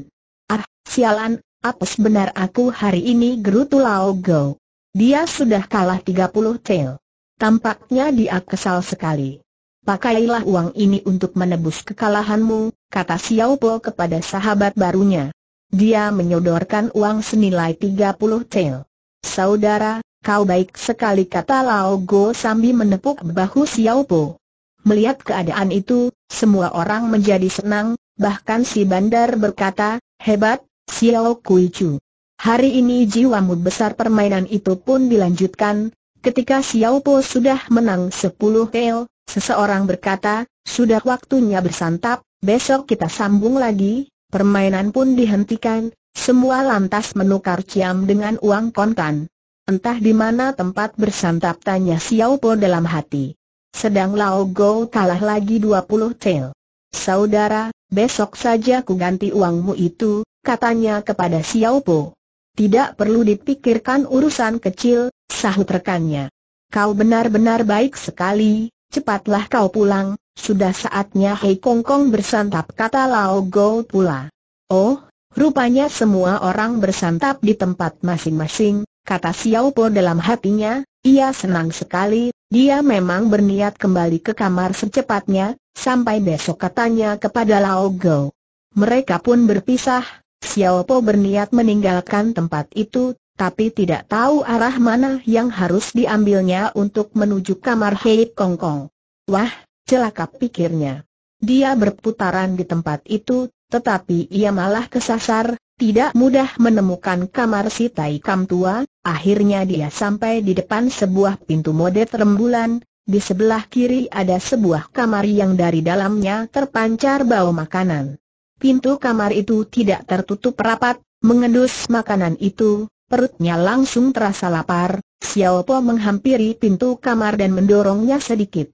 Ah, sialan, apes benar aku hari ini gerutu Lao Go? Dia sudah kalah 30 tail. Tampaknya dia kesal sekali. Pakailah uang ini untuk menebus kekalahanmu, kata Xiao Po kepada sahabat barunya. Dia menyodorkan uang senilai 30 tel. Saudara, kau baik sekali kata Lao Go sambil menepuk bahu Xiao Po. Melihat keadaan itu, semua orang menjadi senang, bahkan si bandar berkata, hebat, Xiao Kui Chu. Hari ini jiwa jiwamu besar permainan itu pun dilanjutkan, ketika Xiao Po sudah menang 10 tel, seseorang berkata, sudah waktunya bersantap, besok kita sambung lagi, permainan pun dihentikan, semua lantas menukar ciam dengan uang kontan. Entah di mana tempat bersantap tanya Xiao Po dalam hati. Sedang Lao Go kalah lagi 20 tel. Saudara, besok saja ku ganti uangmu itu, katanya kepada Xiao Po. Tidak perlu dipikirkan urusan kecil, sahut rekannya. Kau benar-benar baik sekali, cepatlah kau pulang, sudah saatnya Hei Kong Kong bersantap kata Lao Go pula. Oh, rupanya semua orang bersantap di tempat masing-masing, kata Xiao Po dalam hatinya, ia senang sekali, dia memang berniat kembali ke kamar secepatnya, sampai besok katanya kepada Lao Go. Mereka pun berpisah, Xiao Po berniat meninggalkan tempat itu, tapi tidak tahu arah mana yang harus diambilnya untuk menuju kamar Hei Kong Kong. Wah, Celaka pikirnya. Dia berputaran di tempat itu, tetapi ia malah kesasar, tidak mudah menemukan kamar si Taikam tua, akhirnya dia sampai di depan sebuah pintu mode rembulan, di sebelah kiri ada sebuah kamar yang dari dalamnya terpancar bau makanan. Pintu kamar itu tidak tertutup rapat, mengendus makanan itu, perutnya langsung terasa lapar, Xiao Po menghampiri pintu kamar dan mendorongnya sedikit.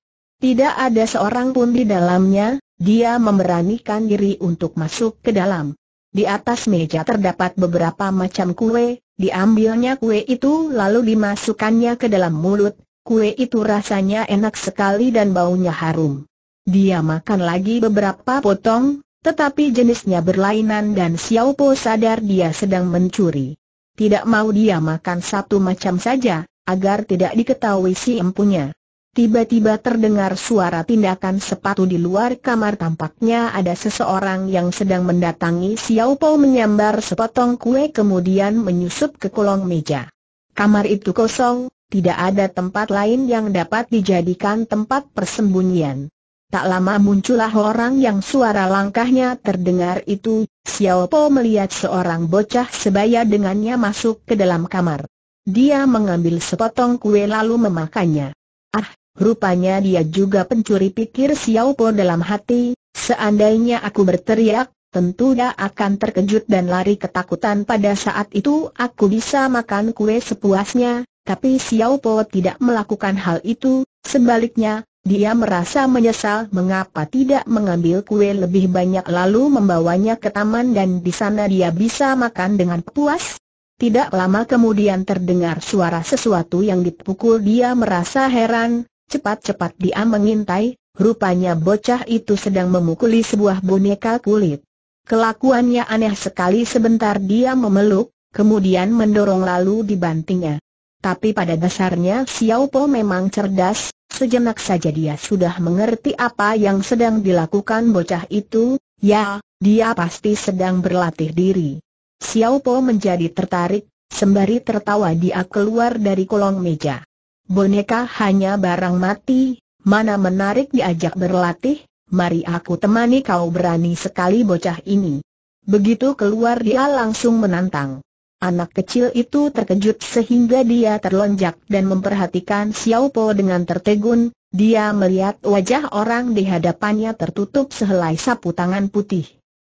Tidak ada seorang pun di dalamnya, dia memberanikan diri untuk masuk ke dalam. Di atas meja terdapat beberapa macam kue, diambilnya kue itu lalu dimasukkannya ke dalam mulut, kue itu rasanya enak sekali dan baunya harum. Dia makan lagi beberapa potong, tetapi jenisnya berlainan dan Xiao Po sadar dia sedang mencuri. Tidak mau dia makan satu macam saja, agar tidak diketahui si empunya. Tiba-tiba terdengar suara tindakan sepatu di luar kamar tampaknya ada seseorang yang sedang mendatangi Xiao Pao menyambar sepotong kue kemudian menyusup ke kolong meja. Kamar itu kosong, tidak ada tempat lain yang dapat dijadikan tempat persembunyian. Tak lama muncullah orang yang suara langkahnya terdengar itu, Xiao Po melihat seorang bocah sebaya dengannya masuk ke dalam kamar. Dia mengambil sepotong kue lalu memakannya. Ah, Rupanya dia juga pencuri pikir Xiao Po dalam hati, seandainya aku berteriak, tentu dia akan terkejut dan lari ketakutan pada saat itu aku bisa makan kue sepuasnya, tapi Xiao Po tidak melakukan hal itu, sebaliknya, dia merasa menyesal mengapa tidak mengambil kue lebih banyak lalu membawanya ke taman dan di sana dia bisa makan dengan puas. Tidak lama kemudian terdengar suara sesuatu yang dipukul dia merasa heran, Cepat-cepat dia mengintai, rupanya bocah itu sedang memukuli sebuah boneka kulit. Kelakuannya aneh sekali sebentar dia memeluk, kemudian mendorong lalu dibantingnya. Tapi pada dasarnya Xiao Po memang cerdas, sejenak saja dia sudah mengerti apa yang sedang dilakukan bocah itu, ya, dia pasti sedang berlatih diri. Xiao Po menjadi tertarik, sembari tertawa dia keluar dari kolong meja boneka hanya barang mati, mana menarik diajak berlatih, mari aku temani kau berani sekali bocah ini. Begitu keluar dia langsung menantang. Anak kecil itu terkejut sehingga dia terlonjak dan memperhatikan Xiao Po dengan tertegun, dia melihat wajah orang di hadapannya tertutup sehelai sapu tangan putih.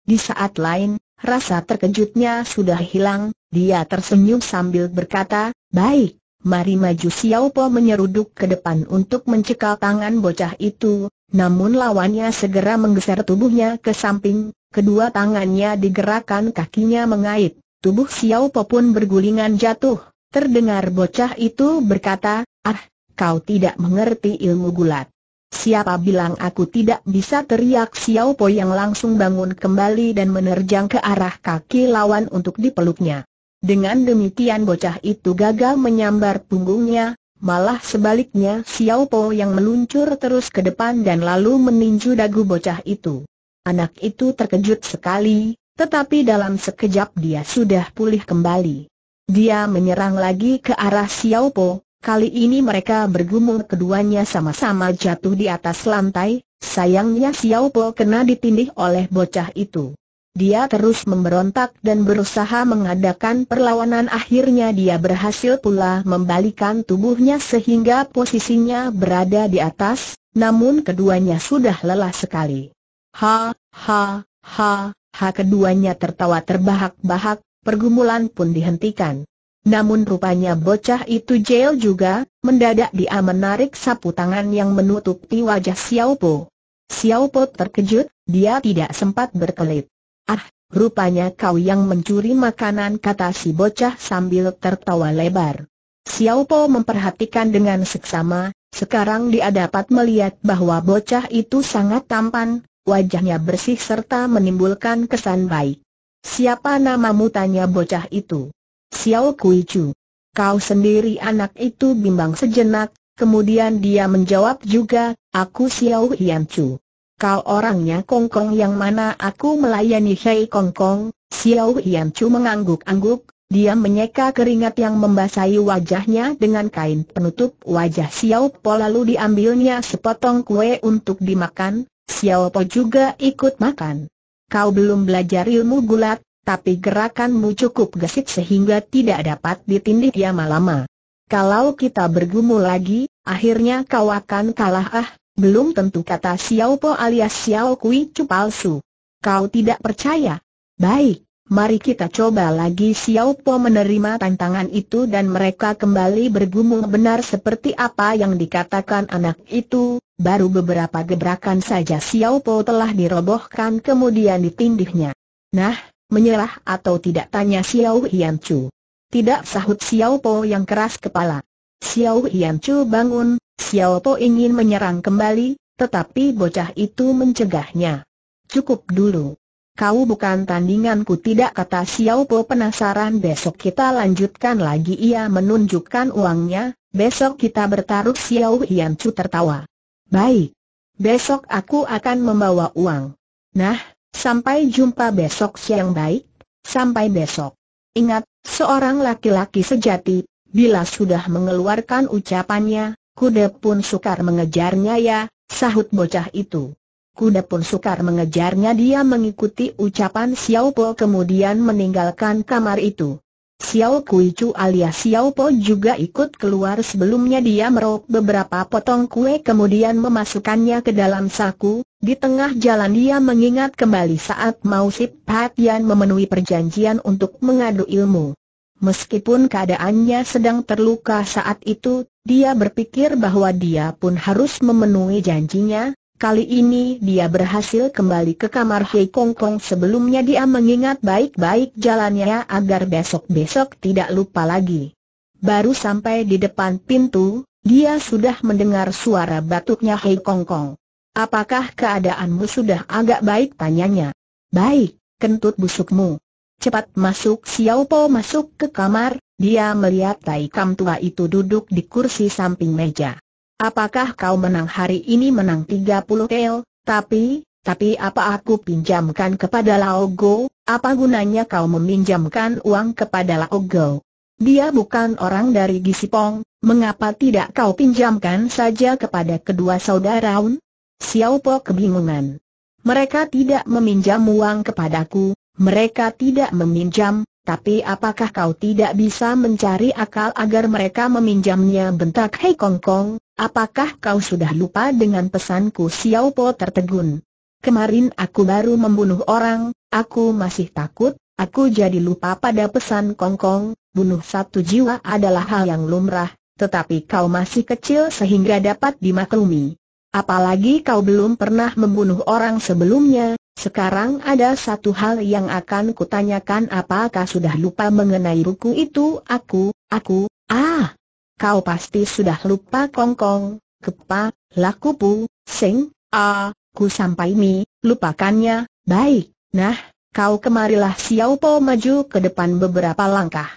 Di saat lain, rasa terkejutnya sudah hilang, dia tersenyum sambil berkata, Baik, Mari maju Xiao Po menyeruduk ke depan untuk mencekal tangan bocah itu, namun lawannya segera menggeser tubuhnya ke samping, kedua tangannya digerakkan kakinya mengait, tubuh Xiao Po pun bergulingan jatuh. Terdengar bocah itu berkata, ah, kau tidak mengerti ilmu gulat. Siapa bilang aku tidak bisa teriak Xiao Po yang langsung bangun kembali dan menerjang ke arah kaki lawan untuk dipeluknya. Dengan demikian bocah itu gagal menyambar punggungnya, malah sebaliknya Xiao Po yang meluncur terus ke depan dan lalu meninju dagu bocah itu. Anak itu terkejut sekali, tetapi dalam sekejap dia sudah pulih kembali. Dia menyerang lagi ke arah Xiao Po, kali ini mereka bergumul keduanya sama-sama jatuh di atas lantai, sayangnya Xiao Po kena ditindih oleh bocah itu. Dia terus memberontak dan berusaha mengadakan perlawanan akhirnya dia berhasil pula membalikan tubuhnya sehingga posisinya berada di atas, namun keduanya sudah lelah sekali. Ha, ha, ha, ha keduanya tertawa terbahak-bahak, pergumulan pun dihentikan. Namun rupanya bocah itu jail juga, mendadak dia menarik sapu tangan yang menutupi wajah Xiao Po. Xiao Po terkejut, dia tidak sempat berkelit. Ah, rupanya kau yang mencuri makanan kata si bocah sambil tertawa lebar. Xiao Po memperhatikan dengan seksama, sekarang dia dapat melihat bahwa bocah itu sangat tampan, wajahnya bersih serta menimbulkan kesan baik. Siapa namamu tanya bocah itu? Xiao Kui Chu. Kau sendiri anak itu bimbang sejenak, kemudian dia menjawab juga, aku Xiao Hian Chu. Kau orangnya Kongkong yang mana aku melayani Hei Kongkong, Xiao Yan Chu mengangguk-angguk, dia menyeka keringat yang membasahi wajahnya dengan kain penutup wajah Xiao Po lalu diambilnya sepotong kue untuk dimakan, Xiao Po juga ikut makan. Kau belum belajar ilmu gulat, tapi gerakanmu cukup gesit sehingga tidak dapat ditindih lama-lama. Kalau kita bergumul lagi, akhirnya kau akan kalah ah, belum tentu kata Xiao Po alias Xiao Kui Chu palsu. Kau tidak percaya? Baik, mari kita coba lagi Xiao Po menerima tantangan itu dan mereka kembali bergumul benar seperti apa yang dikatakan anak itu, baru beberapa gebrakan saja Xiao Po telah dirobohkan kemudian ditindihnya. Nah, menyerah atau tidak tanya Xiao Hian Chu. Tidak sahut Xiao Po yang keras kepala. Xiao Hian Chu bangun, Xiao Po ingin menyerang kembali, tetapi bocah itu mencegahnya. Cukup dulu. Kau bukan tandinganku tidak kata Xiao Po penasaran besok kita lanjutkan lagi ia menunjukkan uangnya, besok kita bertaruh Xiao Hian Chu tertawa. Baik. Besok aku akan membawa uang. Nah, sampai jumpa besok siang baik, sampai besok. Ingat, seorang laki-laki sejati, bila sudah mengeluarkan ucapannya, Kuda pun sukar mengejarnya ya, sahut bocah itu. Kuda pun sukar mengejarnya dia mengikuti ucapan Xiao Po kemudian meninggalkan kamar itu. Xiao Kui Chu alias Xiao Po juga ikut keluar sebelumnya dia merok beberapa potong kue kemudian memasukkannya ke dalam saku, di tengah jalan dia mengingat kembali saat Mausip Sip Pat Yan memenuhi perjanjian untuk mengadu ilmu. Meskipun keadaannya sedang terluka saat itu, dia berpikir bahwa dia pun harus memenuhi janjinya. Kali ini dia berhasil kembali ke kamar Hei Kong Kong sebelumnya dia mengingat baik-baik jalannya agar besok-besok tidak lupa lagi. Baru sampai di depan pintu, dia sudah mendengar suara batuknya Hei Kong Kong. Apakah keadaanmu sudah agak baik tanyanya? Baik, kentut busukmu. Cepat masuk Xiao Po masuk ke kamar, dia melihat Tai Kam tua itu duduk di kursi samping meja. Apakah kau menang hari ini menang 30 tel, tapi, tapi apa aku pinjamkan kepada Lao Go, apa gunanya kau meminjamkan uang kepada Lao Go? Dia bukan orang dari Gisipong, mengapa tidak kau pinjamkan saja kepada kedua saudaraun? Xiao Po kebingungan. Mereka tidak meminjam uang kepadaku, mereka tidak meminjam, tapi apakah kau tidak bisa mencari akal agar mereka meminjamnya bentak Hei Kong Kong, apakah kau sudah lupa dengan pesanku Xiao Po tertegun? Kemarin aku baru membunuh orang, aku masih takut, aku jadi lupa pada pesan Kong Kong, bunuh satu jiwa adalah hal yang lumrah, tetapi kau masih kecil sehingga dapat dimaklumi. Apalagi kau belum pernah membunuh orang sebelumnya, sekarang ada satu hal yang akan kutanyakan apakah sudah lupa mengenai buku itu aku, aku, ah! Kau pasti sudah lupa kongkong, kepa, lakupu, sing, ah, ku sampai mi, lupakannya, baik, nah, kau kemarilah Xiao Po maju ke depan beberapa langkah.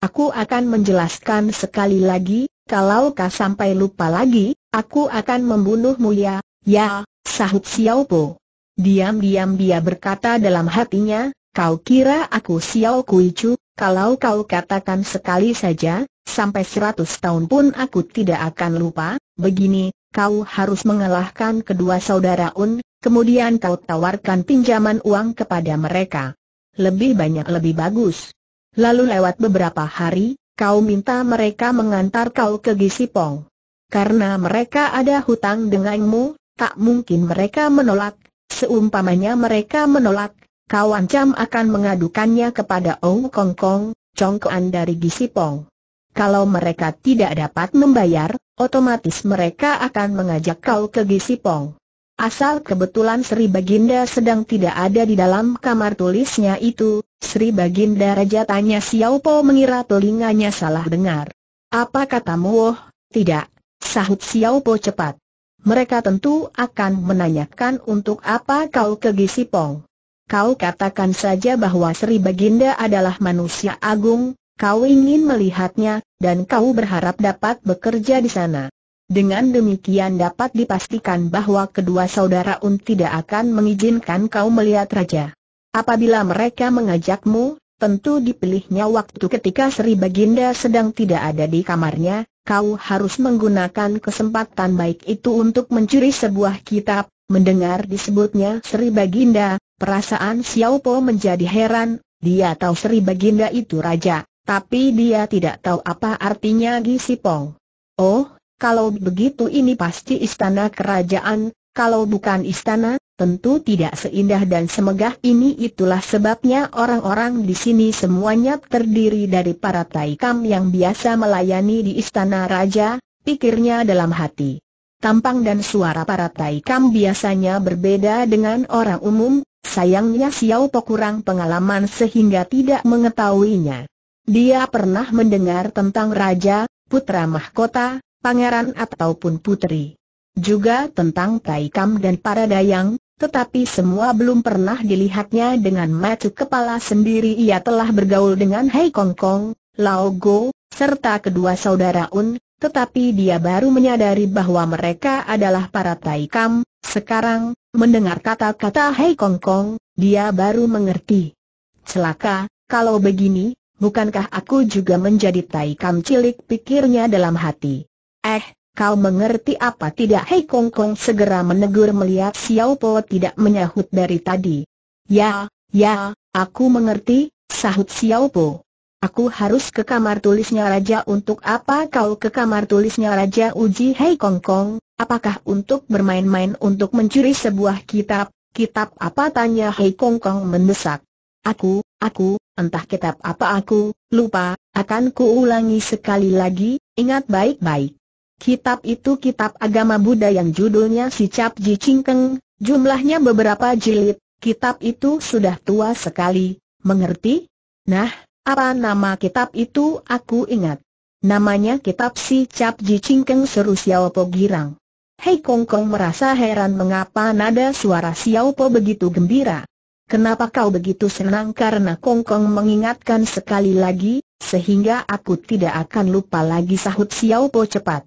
Aku akan menjelaskan sekali lagi, kalau kau sampai lupa lagi, aku akan membunuhmu ya, ya, sahut Xiao Po. Diam-diam dia berkata dalam hatinya, kau kira aku Xiao Kui Chu, kalau kau katakan sekali saja, sampai seratus tahun pun aku tidak akan lupa, begini, kau harus mengalahkan kedua saudara Un, kemudian kau tawarkan pinjaman uang kepada mereka. Lebih banyak lebih bagus. Lalu lewat beberapa hari, kau minta mereka mengantar kau ke Gisipong. Karena mereka ada hutang denganmu, tak mungkin mereka menolak, Seumpamanya mereka menolak, kau ancam akan mengadukannya kepada Ong Kong Kong, congkoan dari Gisipong. Kalau mereka tidak dapat membayar, otomatis mereka akan mengajak kau ke Gisipong. Asal kebetulan Sri Baginda sedang tidak ada di dalam kamar tulisnya itu, Sri Baginda Raja tanya Xiao Po mengira telinganya salah dengar. Apa katamu? Oh, tidak, sahut Xiao Po cepat mereka tentu akan menanyakan untuk apa kau ke Gisipong. Kau katakan saja bahwa Sri Baginda adalah manusia agung, kau ingin melihatnya, dan kau berharap dapat bekerja di sana. Dengan demikian dapat dipastikan bahwa kedua saudara Un tidak akan mengizinkan kau melihat raja. Apabila mereka mengajakmu, Tentu dipilihnya waktu ketika Sri Baginda sedang tidak ada di kamarnya, kau harus menggunakan kesempatan baik itu untuk mencuri sebuah kitab. Mendengar disebutnya Sri Baginda, perasaan Xiao Po menjadi heran, dia tahu Sri Baginda itu raja, tapi dia tidak tahu apa artinya Gisipong. Oh, kalau begitu ini pasti istana kerajaan, kalau bukan istana, tentu tidak seindah dan semegah ini itulah sebabnya orang-orang di sini semuanya terdiri dari para taikam yang biasa melayani di istana raja, pikirnya dalam hati. Tampang dan suara para taikam biasanya berbeda dengan orang umum, sayangnya Xiao Po kurang pengalaman sehingga tidak mengetahuinya. Dia pernah mendengar tentang raja, putra mahkota, pangeran ataupun putri. Juga tentang taikam dan para dayang, tetapi semua belum pernah dilihatnya dengan mata kepala sendiri ia telah bergaul dengan Hei Kong Kong, Lao Go, serta kedua saudara Un, tetapi dia baru menyadari bahwa mereka adalah para Taikam, sekarang, mendengar kata-kata Hei Kong Kong, dia baru mengerti. Celaka, kalau begini, bukankah aku juga menjadi Taikam cilik pikirnya dalam hati. Eh, Kau mengerti apa tidak Hei Kong Kong segera menegur melihat Xiao Po tidak menyahut dari tadi. Ya, ya, aku mengerti, sahut Xiao Po. Aku harus ke kamar tulisnya raja untuk apa kau ke kamar tulisnya raja uji Hei Kong Kong, apakah untuk bermain-main untuk mencuri sebuah kitab, kitab apa tanya Hei Kong Kong mendesak. Aku, aku, entah kitab apa aku, lupa, akan kuulangi sekali lagi, ingat baik-baik. Kitab itu kitab agama Buddha yang judulnya Si Cap Ji Cingkeng, jumlahnya beberapa jilid, kitab itu sudah tua sekali, mengerti? Nah, apa nama kitab itu aku ingat. Namanya kitab Si Cap Ji Cingkeng seru Xiao Po girang. Hei Kong Kong merasa heran mengapa nada suara Xiao Po begitu gembira. Kenapa kau begitu senang karena Kong Kong mengingatkan sekali lagi, sehingga aku tidak akan lupa lagi sahut Xiao Po cepat.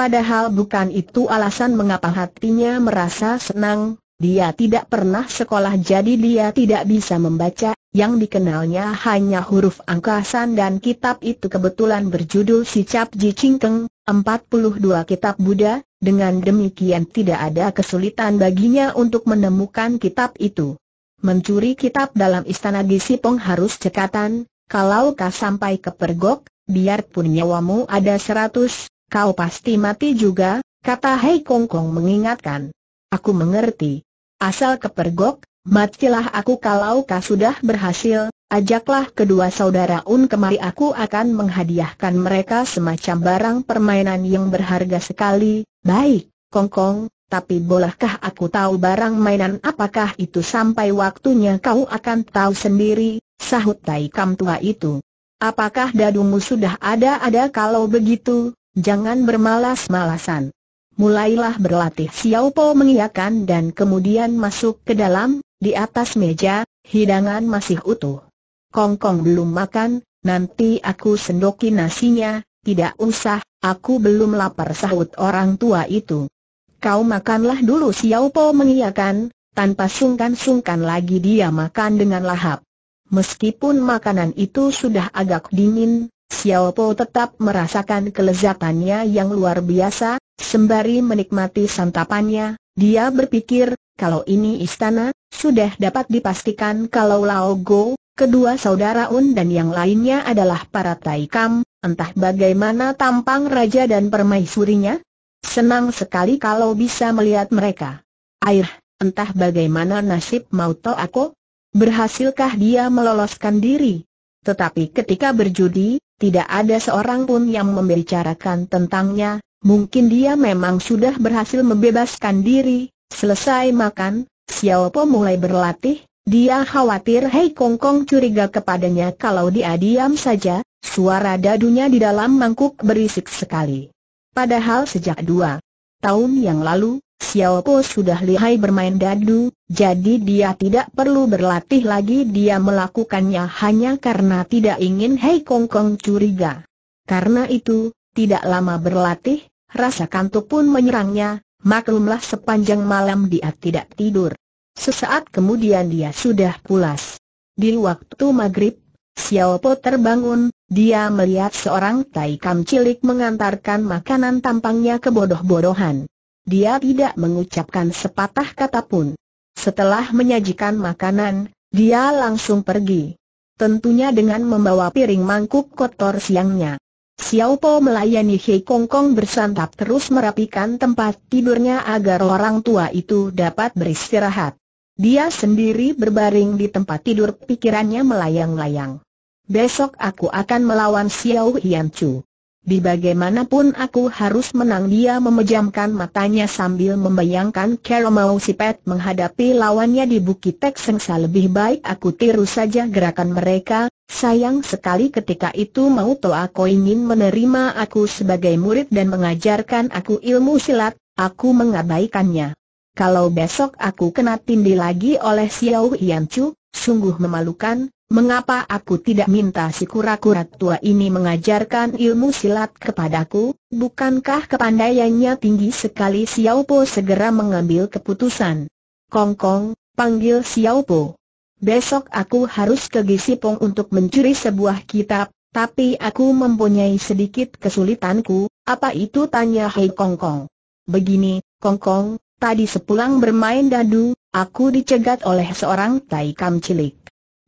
Padahal bukan itu alasan mengapa hatinya merasa senang, dia tidak pernah sekolah jadi dia tidak bisa membaca, yang dikenalnya hanya huruf angkasan dan kitab itu kebetulan berjudul Si Cap Ji Cingkeng, 42 kitab Buddha, dengan demikian tidak ada kesulitan baginya untuk menemukan kitab itu. Mencuri kitab dalam istana Gisipong harus cekatan, kalau kau sampai ke pergok, biarpun nyawamu ada seratus, Kau pasti mati juga, kata Hei Kong Kong mengingatkan. Aku mengerti. Asal kepergok, matilah aku kalau kau sudah berhasil, ajaklah kedua saudara Un kemari aku akan menghadiahkan mereka semacam barang permainan yang berharga sekali. Baik, Kong Kong, tapi bolehkah aku tahu barang mainan apakah itu sampai waktunya kau akan tahu sendiri, sahut Tai Kam tua itu. Apakah dadumu sudah ada-ada kalau begitu, Jangan bermalas-malasan. Mulailah berlatih Xiao Po mengiyakan dan kemudian masuk ke dalam, di atas meja, hidangan masih utuh. Kong Kong belum makan, nanti aku sendoki nasinya, tidak usah, aku belum lapar sahut orang tua itu. Kau makanlah dulu Xiao Po mengiyakan, tanpa sungkan-sungkan lagi dia makan dengan lahap. Meskipun makanan itu sudah agak dingin, Xiao ya Po tetap merasakan kelezatannya yang luar biasa, sembari menikmati santapannya, dia berpikir, kalau ini istana, sudah dapat dipastikan kalau Lao Go, kedua saudara Un dan yang lainnya adalah para Taikam, entah bagaimana tampang raja dan permaisurinya? Senang sekali kalau bisa melihat mereka. Air, entah bagaimana nasib Mauto aku? Berhasilkah dia meloloskan diri? Tetapi ketika berjudi, tidak ada seorang pun yang membicarakan tentangnya, mungkin dia memang sudah berhasil membebaskan diri. Selesai makan, Xiao Po mulai berlatih, dia khawatir Hei Kong Kong curiga kepadanya kalau dia diam saja, suara dadunya di dalam mangkuk berisik sekali. Padahal sejak dua tahun yang lalu, Xiao ya Po sudah lihai bermain dadu, jadi dia tidak perlu berlatih lagi dia melakukannya hanya karena tidak ingin Hei Kong Kong curiga. Karena itu, tidak lama berlatih, rasa kantuk pun menyerangnya, maklumlah sepanjang malam dia tidak tidur. Sesaat kemudian dia sudah pulas. Di waktu maghrib, Xiao Po terbangun, dia melihat seorang taikam cilik mengantarkan makanan tampangnya kebodoh-bodohan. Dia tidak mengucapkan sepatah kata pun. Setelah menyajikan makanan, dia langsung pergi. Tentunya dengan membawa piring mangkuk kotor siangnya. Xiao Po melayani Hei Kong Kong bersantap terus merapikan tempat tidurnya agar orang tua itu dapat beristirahat. Dia sendiri berbaring di tempat tidur pikirannya melayang-layang. Besok aku akan melawan Xiao Hian Chu. Di bagaimanapun aku harus menang dia memejamkan matanya sambil membayangkan Keromau Sipet menghadapi lawannya di Bukit Teksengsa lebih baik aku tiru saja gerakan mereka, sayang sekali ketika itu mau aku ingin menerima aku sebagai murid dan mengajarkan aku ilmu silat, aku mengabaikannya. Kalau besok aku kena tindih lagi oleh Xiao Hian sungguh memalukan, Mengapa aku tidak minta si kura-kura tua ini mengajarkan ilmu silat kepadaku? Bukankah kepandaiannya tinggi sekali? Xiao Po segera mengambil keputusan. Kong Kong, panggil Xiao Po. Besok aku harus ke Gisipong untuk mencuri sebuah kitab, tapi aku mempunyai sedikit kesulitanku. Apa itu? Tanya Hei Kong Kong. Begini, Kong Kong, tadi sepulang bermain dadu, aku dicegat oleh seorang taikam cilik.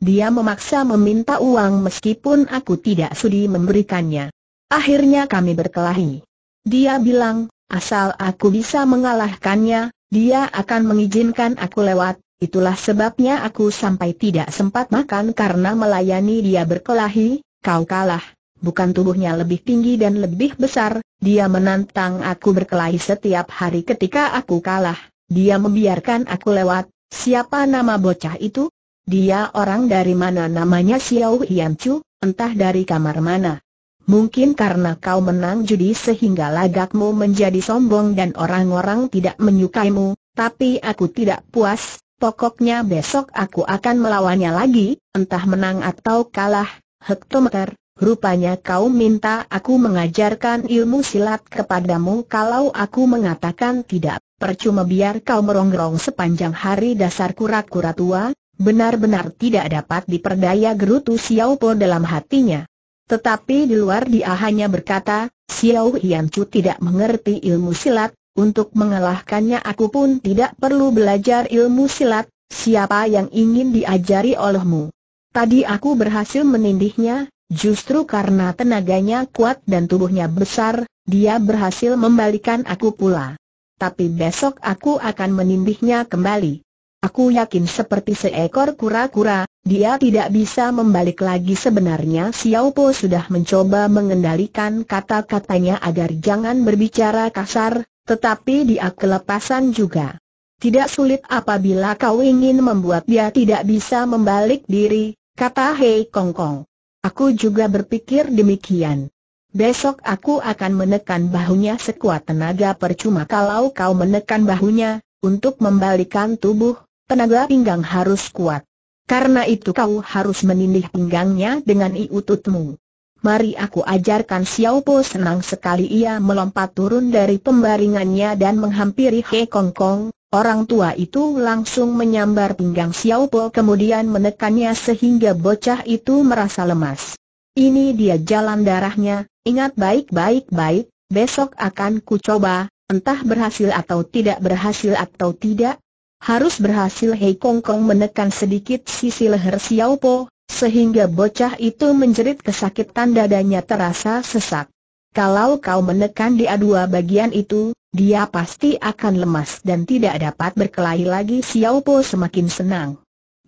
Dia memaksa meminta uang meskipun aku tidak sudi memberikannya. Akhirnya kami berkelahi. Dia bilang, asal aku bisa mengalahkannya, dia akan mengizinkan aku lewat. Itulah sebabnya aku sampai tidak sempat makan karena melayani dia berkelahi, kau kalah. Bukan tubuhnya lebih tinggi dan lebih besar, dia menantang aku berkelahi setiap hari ketika aku kalah. Dia membiarkan aku lewat, siapa nama bocah itu? Dia orang dari mana namanya Xiao Hian Chu, entah dari kamar mana. Mungkin karena kau menang judi sehingga lagakmu menjadi sombong dan orang-orang tidak menyukaimu, tapi aku tidak puas, pokoknya besok aku akan melawannya lagi, entah menang atau kalah, hektometer. Rupanya kau minta aku mengajarkan ilmu silat kepadamu kalau aku mengatakan tidak, percuma biar kau merongrong sepanjang hari dasar kura-kura tua, Benar-benar tidak dapat diperdaya gerutu Xiao Po dalam hatinya. Tetapi di luar dia hanya berkata, Xiao Hian Chu tidak mengerti ilmu silat, untuk mengalahkannya aku pun tidak perlu belajar ilmu silat, siapa yang ingin diajari olehmu. Tadi aku berhasil menindihnya, justru karena tenaganya kuat dan tubuhnya besar, dia berhasil membalikan aku pula. Tapi besok aku akan menindihnya kembali. Aku yakin seperti seekor kura-kura, dia tidak bisa membalik lagi sebenarnya Xiao Po sudah mencoba mengendalikan kata-katanya agar jangan berbicara kasar, tetapi dia kelepasan juga. Tidak sulit apabila kau ingin membuat dia tidak bisa membalik diri, kata Hei Kong Kong. Aku juga berpikir demikian. Besok aku akan menekan bahunya sekuat tenaga percuma kalau kau menekan bahunya, untuk membalikan tubuh, tenaga pinggang harus kuat. Karena itu kau harus menindih pinggangnya dengan iututmu. Mari aku ajarkan Xiao Po senang sekali ia melompat turun dari pembaringannya dan menghampiri He Kong Kong. Orang tua itu langsung menyambar pinggang Xiao Po kemudian menekannya sehingga bocah itu merasa lemas. Ini dia jalan darahnya, ingat baik-baik baik, besok akan ku coba, entah berhasil atau tidak berhasil atau tidak, harus berhasil Hei Kong Kong menekan sedikit sisi leher Xiao Po, sehingga bocah itu menjerit kesakitan dadanya terasa sesak. Kalau kau menekan dia dua bagian itu, dia pasti akan lemas dan tidak dapat berkelahi lagi Xiao Po semakin senang.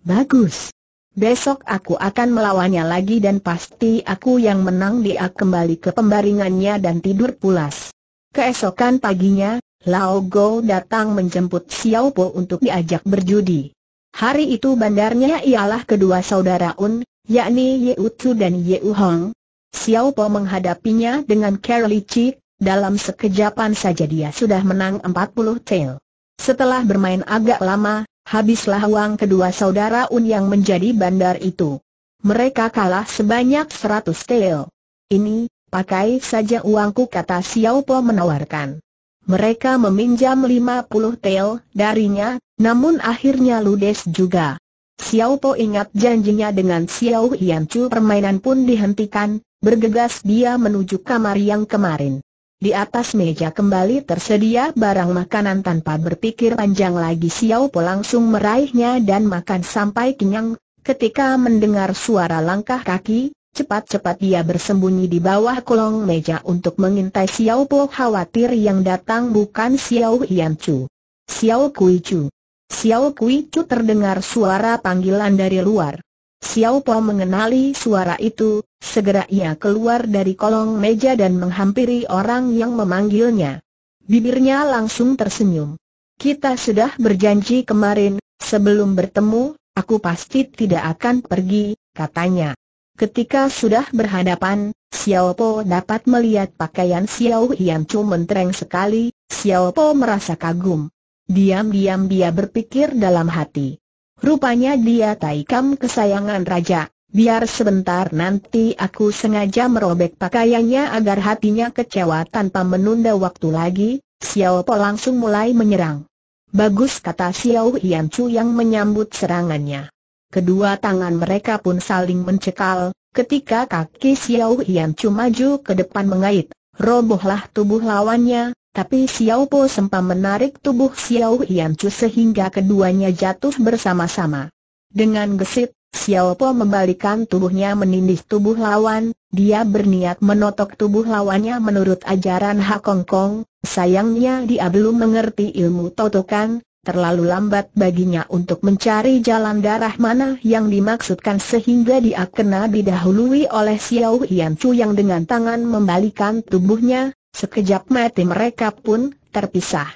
Bagus. Besok aku akan melawannya lagi dan pasti aku yang menang dia kembali ke pembaringannya dan tidur pulas. Keesokan paginya, Lao Go datang menjemput Xiao Po untuk diajak berjudi. Hari itu bandarnya ialah kedua saudara Un, yakni Ye Utsu dan Ye U Hong. Xiao Po menghadapinya dengan cara licik, dalam sekejapan saja dia sudah menang 40 tail. Setelah bermain agak lama, habislah uang kedua saudara Un yang menjadi bandar itu. Mereka kalah sebanyak 100 tail. Ini, pakai saja uangku kata Xiao Po menawarkan. Mereka meminjam 50 tel darinya, namun akhirnya ludes juga. Xiao Po ingat janjinya dengan Xiao Hian Chu permainan pun dihentikan, bergegas dia menuju kamar yang kemarin. Di atas meja kembali tersedia barang makanan tanpa berpikir panjang lagi Xiao Po langsung meraihnya dan makan sampai kenyang. Ketika mendengar suara langkah kaki, Cepat-cepat dia bersembunyi di bawah kolong meja untuk mengintai Xiao Po khawatir yang datang bukan Xiao Hian Chu. Xiao Kui Chu. Xiao Kui Chu terdengar suara panggilan dari luar. Xiao Po mengenali suara itu, segera ia keluar dari kolong meja dan menghampiri orang yang memanggilnya. Bibirnya langsung tersenyum. Kita sudah berjanji kemarin, sebelum bertemu, aku pasti tidak akan pergi, katanya. Ketika sudah berhadapan, Xiao Po dapat melihat pakaian Xiao Hian Chu mentereng sekali, Xiao Po merasa kagum. Diam-diam dia berpikir dalam hati. Rupanya dia Taikam kesayangan raja, biar sebentar nanti aku sengaja merobek pakaiannya agar hatinya kecewa tanpa menunda waktu lagi, Xiao Po langsung mulai menyerang. Bagus kata Xiao Hian Chu yang menyambut serangannya. Kedua tangan mereka pun saling mencekal, ketika kaki Xiao Yan Chu maju ke depan mengait, robohlah tubuh lawannya, tapi Xiao Po sempat menarik tubuh Xiao Yan Chu sehingga keduanya jatuh bersama-sama. Dengan gesit, Xiao Po membalikan tubuhnya menindih tubuh lawan, dia berniat menotok tubuh lawannya menurut ajaran Hak Kong Kong, sayangnya dia belum mengerti ilmu totokan, terlalu lambat baginya untuk mencari jalan darah mana yang dimaksudkan sehingga dia kena didahului oleh Xiao Hian Chu yang dengan tangan membalikan tubuhnya, sekejap mati mereka pun terpisah.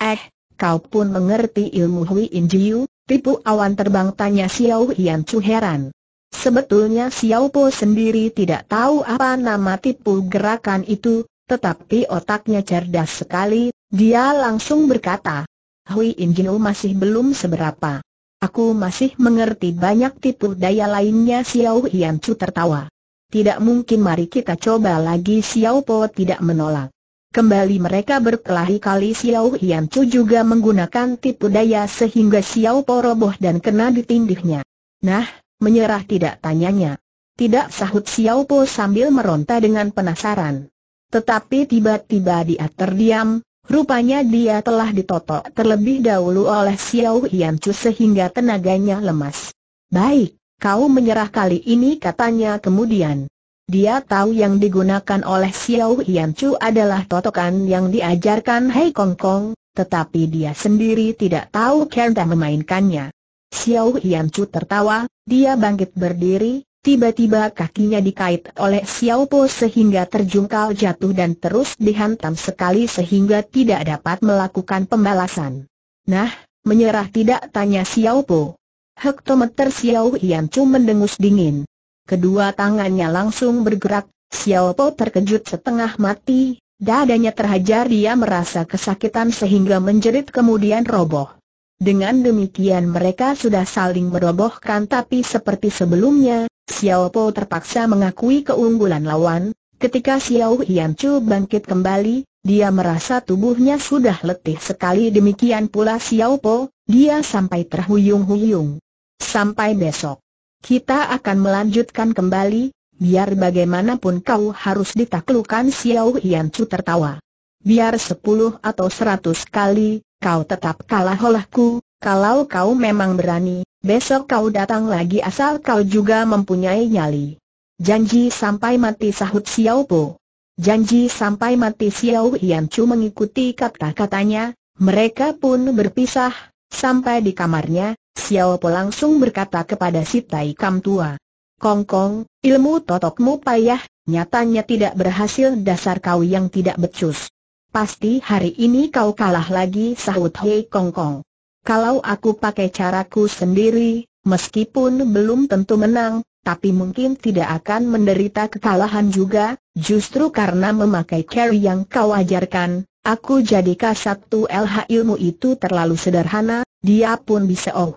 Eh, kau pun mengerti ilmu Hui In Jiu, tipu awan terbang tanya Xiao Hian Chu heran. Sebetulnya Xiao Po sendiri tidak tahu apa nama tipu gerakan itu, tetapi otaknya cerdas sekali, dia langsung berkata, Hui Injinu masih belum seberapa. Aku masih mengerti banyak tipu daya lainnya Xiao Hian Chu tertawa. Tidak mungkin mari kita coba lagi Xiao Po tidak menolak. Kembali mereka berkelahi kali Xiao Hian Chu juga menggunakan tipu daya sehingga Xiao Po roboh dan kena ditindihnya. Nah, menyerah tidak tanyanya. Tidak sahut Xiao Po sambil meronta dengan penasaran. Tetapi tiba-tiba dia terdiam, Rupanya dia telah ditotok terlebih dahulu oleh Xiao Hian Chu sehingga tenaganya lemas. Baik, kau menyerah kali ini katanya kemudian. Dia tahu yang digunakan oleh Xiao Hian Chu adalah totokan yang diajarkan Hei Kong Kong, tetapi dia sendiri tidak tahu cara memainkannya. Xiao Hian Chu tertawa, dia bangkit berdiri, Tiba-tiba kakinya dikait oleh Xiao Po sehingga terjungkal jatuh dan terus dihantam sekali sehingga tidak dapat melakukan pembalasan. Nah, menyerah tidak tanya Xiao Po. Hektometer Xiao Yan Chu mendengus dingin. Kedua tangannya langsung bergerak, Xiao Po terkejut setengah mati, dadanya terhajar dia merasa kesakitan sehingga menjerit kemudian roboh. Dengan demikian mereka sudah saling merobohkan tapi seperti sebelumnya, Xiao Po terpaksa mengakui keunggulan lawan, ketika Xiao Hian Chu bangkit kembali, dia merasa tubuhnya sudah letih sekali demikian pula Xiao Po, dia sampai terhuyung-huyung. Sampai besok. Kita akan melanjutkan kembali, biar bagaimanapun kau harus ditaklukkan, Xiao Hian Chu tertawa. Biar sepuluh atau seratus kali, kau tetap kalah olehku, kalau kau memang berani, Besok kau datang lagi asal kau juga mempunyai nyali. Janji sampai mati sahut Xiao Po. Janji sampai mati Xiao Hian Chu mengikuti kata-katanya, mereka pun berpisah, sampai di kamarnya, Xiao Po langsung berkata kepada si Tai Kam Tua. Kong Kong, ilmu totokmu payah, nyatanya tidak berhasil dasar kau yang tidak becus. Pasti hari ini kau kalah lagi sahut Hei Kong Kong. Kalau aku pakai caraku sendiri, meskipun belum tentu menang, tapi mungkin tidak akan menderita kekalahan juga, justru karena memakai cara yang kau ajarkan, aku jadi kasat tu LH ilmu itu terlalu sederhana, dia pun bisa oh.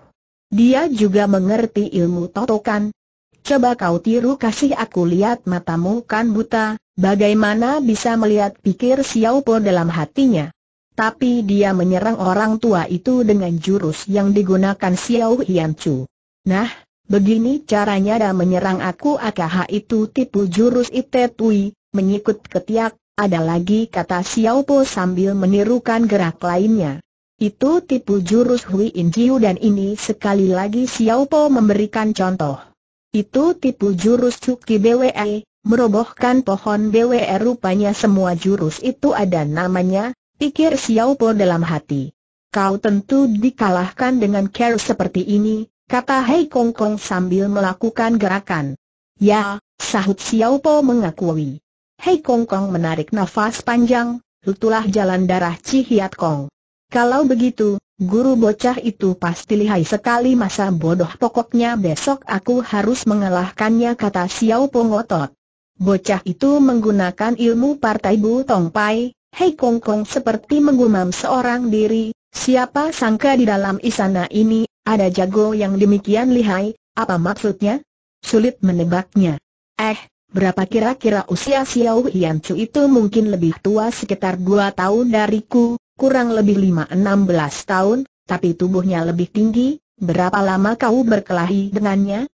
Dia juga mengerti ilmu totokan. Coba kau tiru kasih aku lihat matamu kan buta, bagaimana bisa melihat pikir Xiao Po dalam hatinya. Tapi dia menyerang orang tua itu dengan jurus yang digunakan Xiao Hian Chu. Nah, begini caranya dia menyerang aku AKH itu tipu jurus Ite Tui, menyikut ketiak, ada lagi kata Xiao Po sambil menirukan gerak lainnya. Itu tipu jurus Hui In Jiu dan ini sekali lagi Xiao Po memberikan contoh. Itu tipu jurus Cuki BWE, merobohkan pohon BWE rupanya semua jurus itu ada namanya, pikir Xiao Po dalam hati. Kau tentu dikalahkan dengan care seperti ini, kata Hei Kong Kong sambil melakukan gerakan. Ya, sahut Xiao Po mengakui. Hei Kong Kong menarik nafas panjang, Lutulah jalan darah Cihiat Kong. Kalau begitu, guru bocah itu pasti lihai sekali masa bodoh pokoknya besok aku harus mengalahkannya kata Xiao Po ngotot. Bocah itu menggunakan ilmu partai Bu Tong Pai, Hei Kong Kong seperti menggumam seorang diri, siapa sangka di dalam istana ini, ada jago yang demikian lihai, apa maksudnya? Sulit menebaknya. Eh, berapa kira-kira usia Xiao Hian Chu itu mungkin lebih tua sekitar dua tahun dariku, kurang lebih lima enam belas tahun, tapi tubuhnya lebih tinggi, berapa lama kau berkelahi dengannya?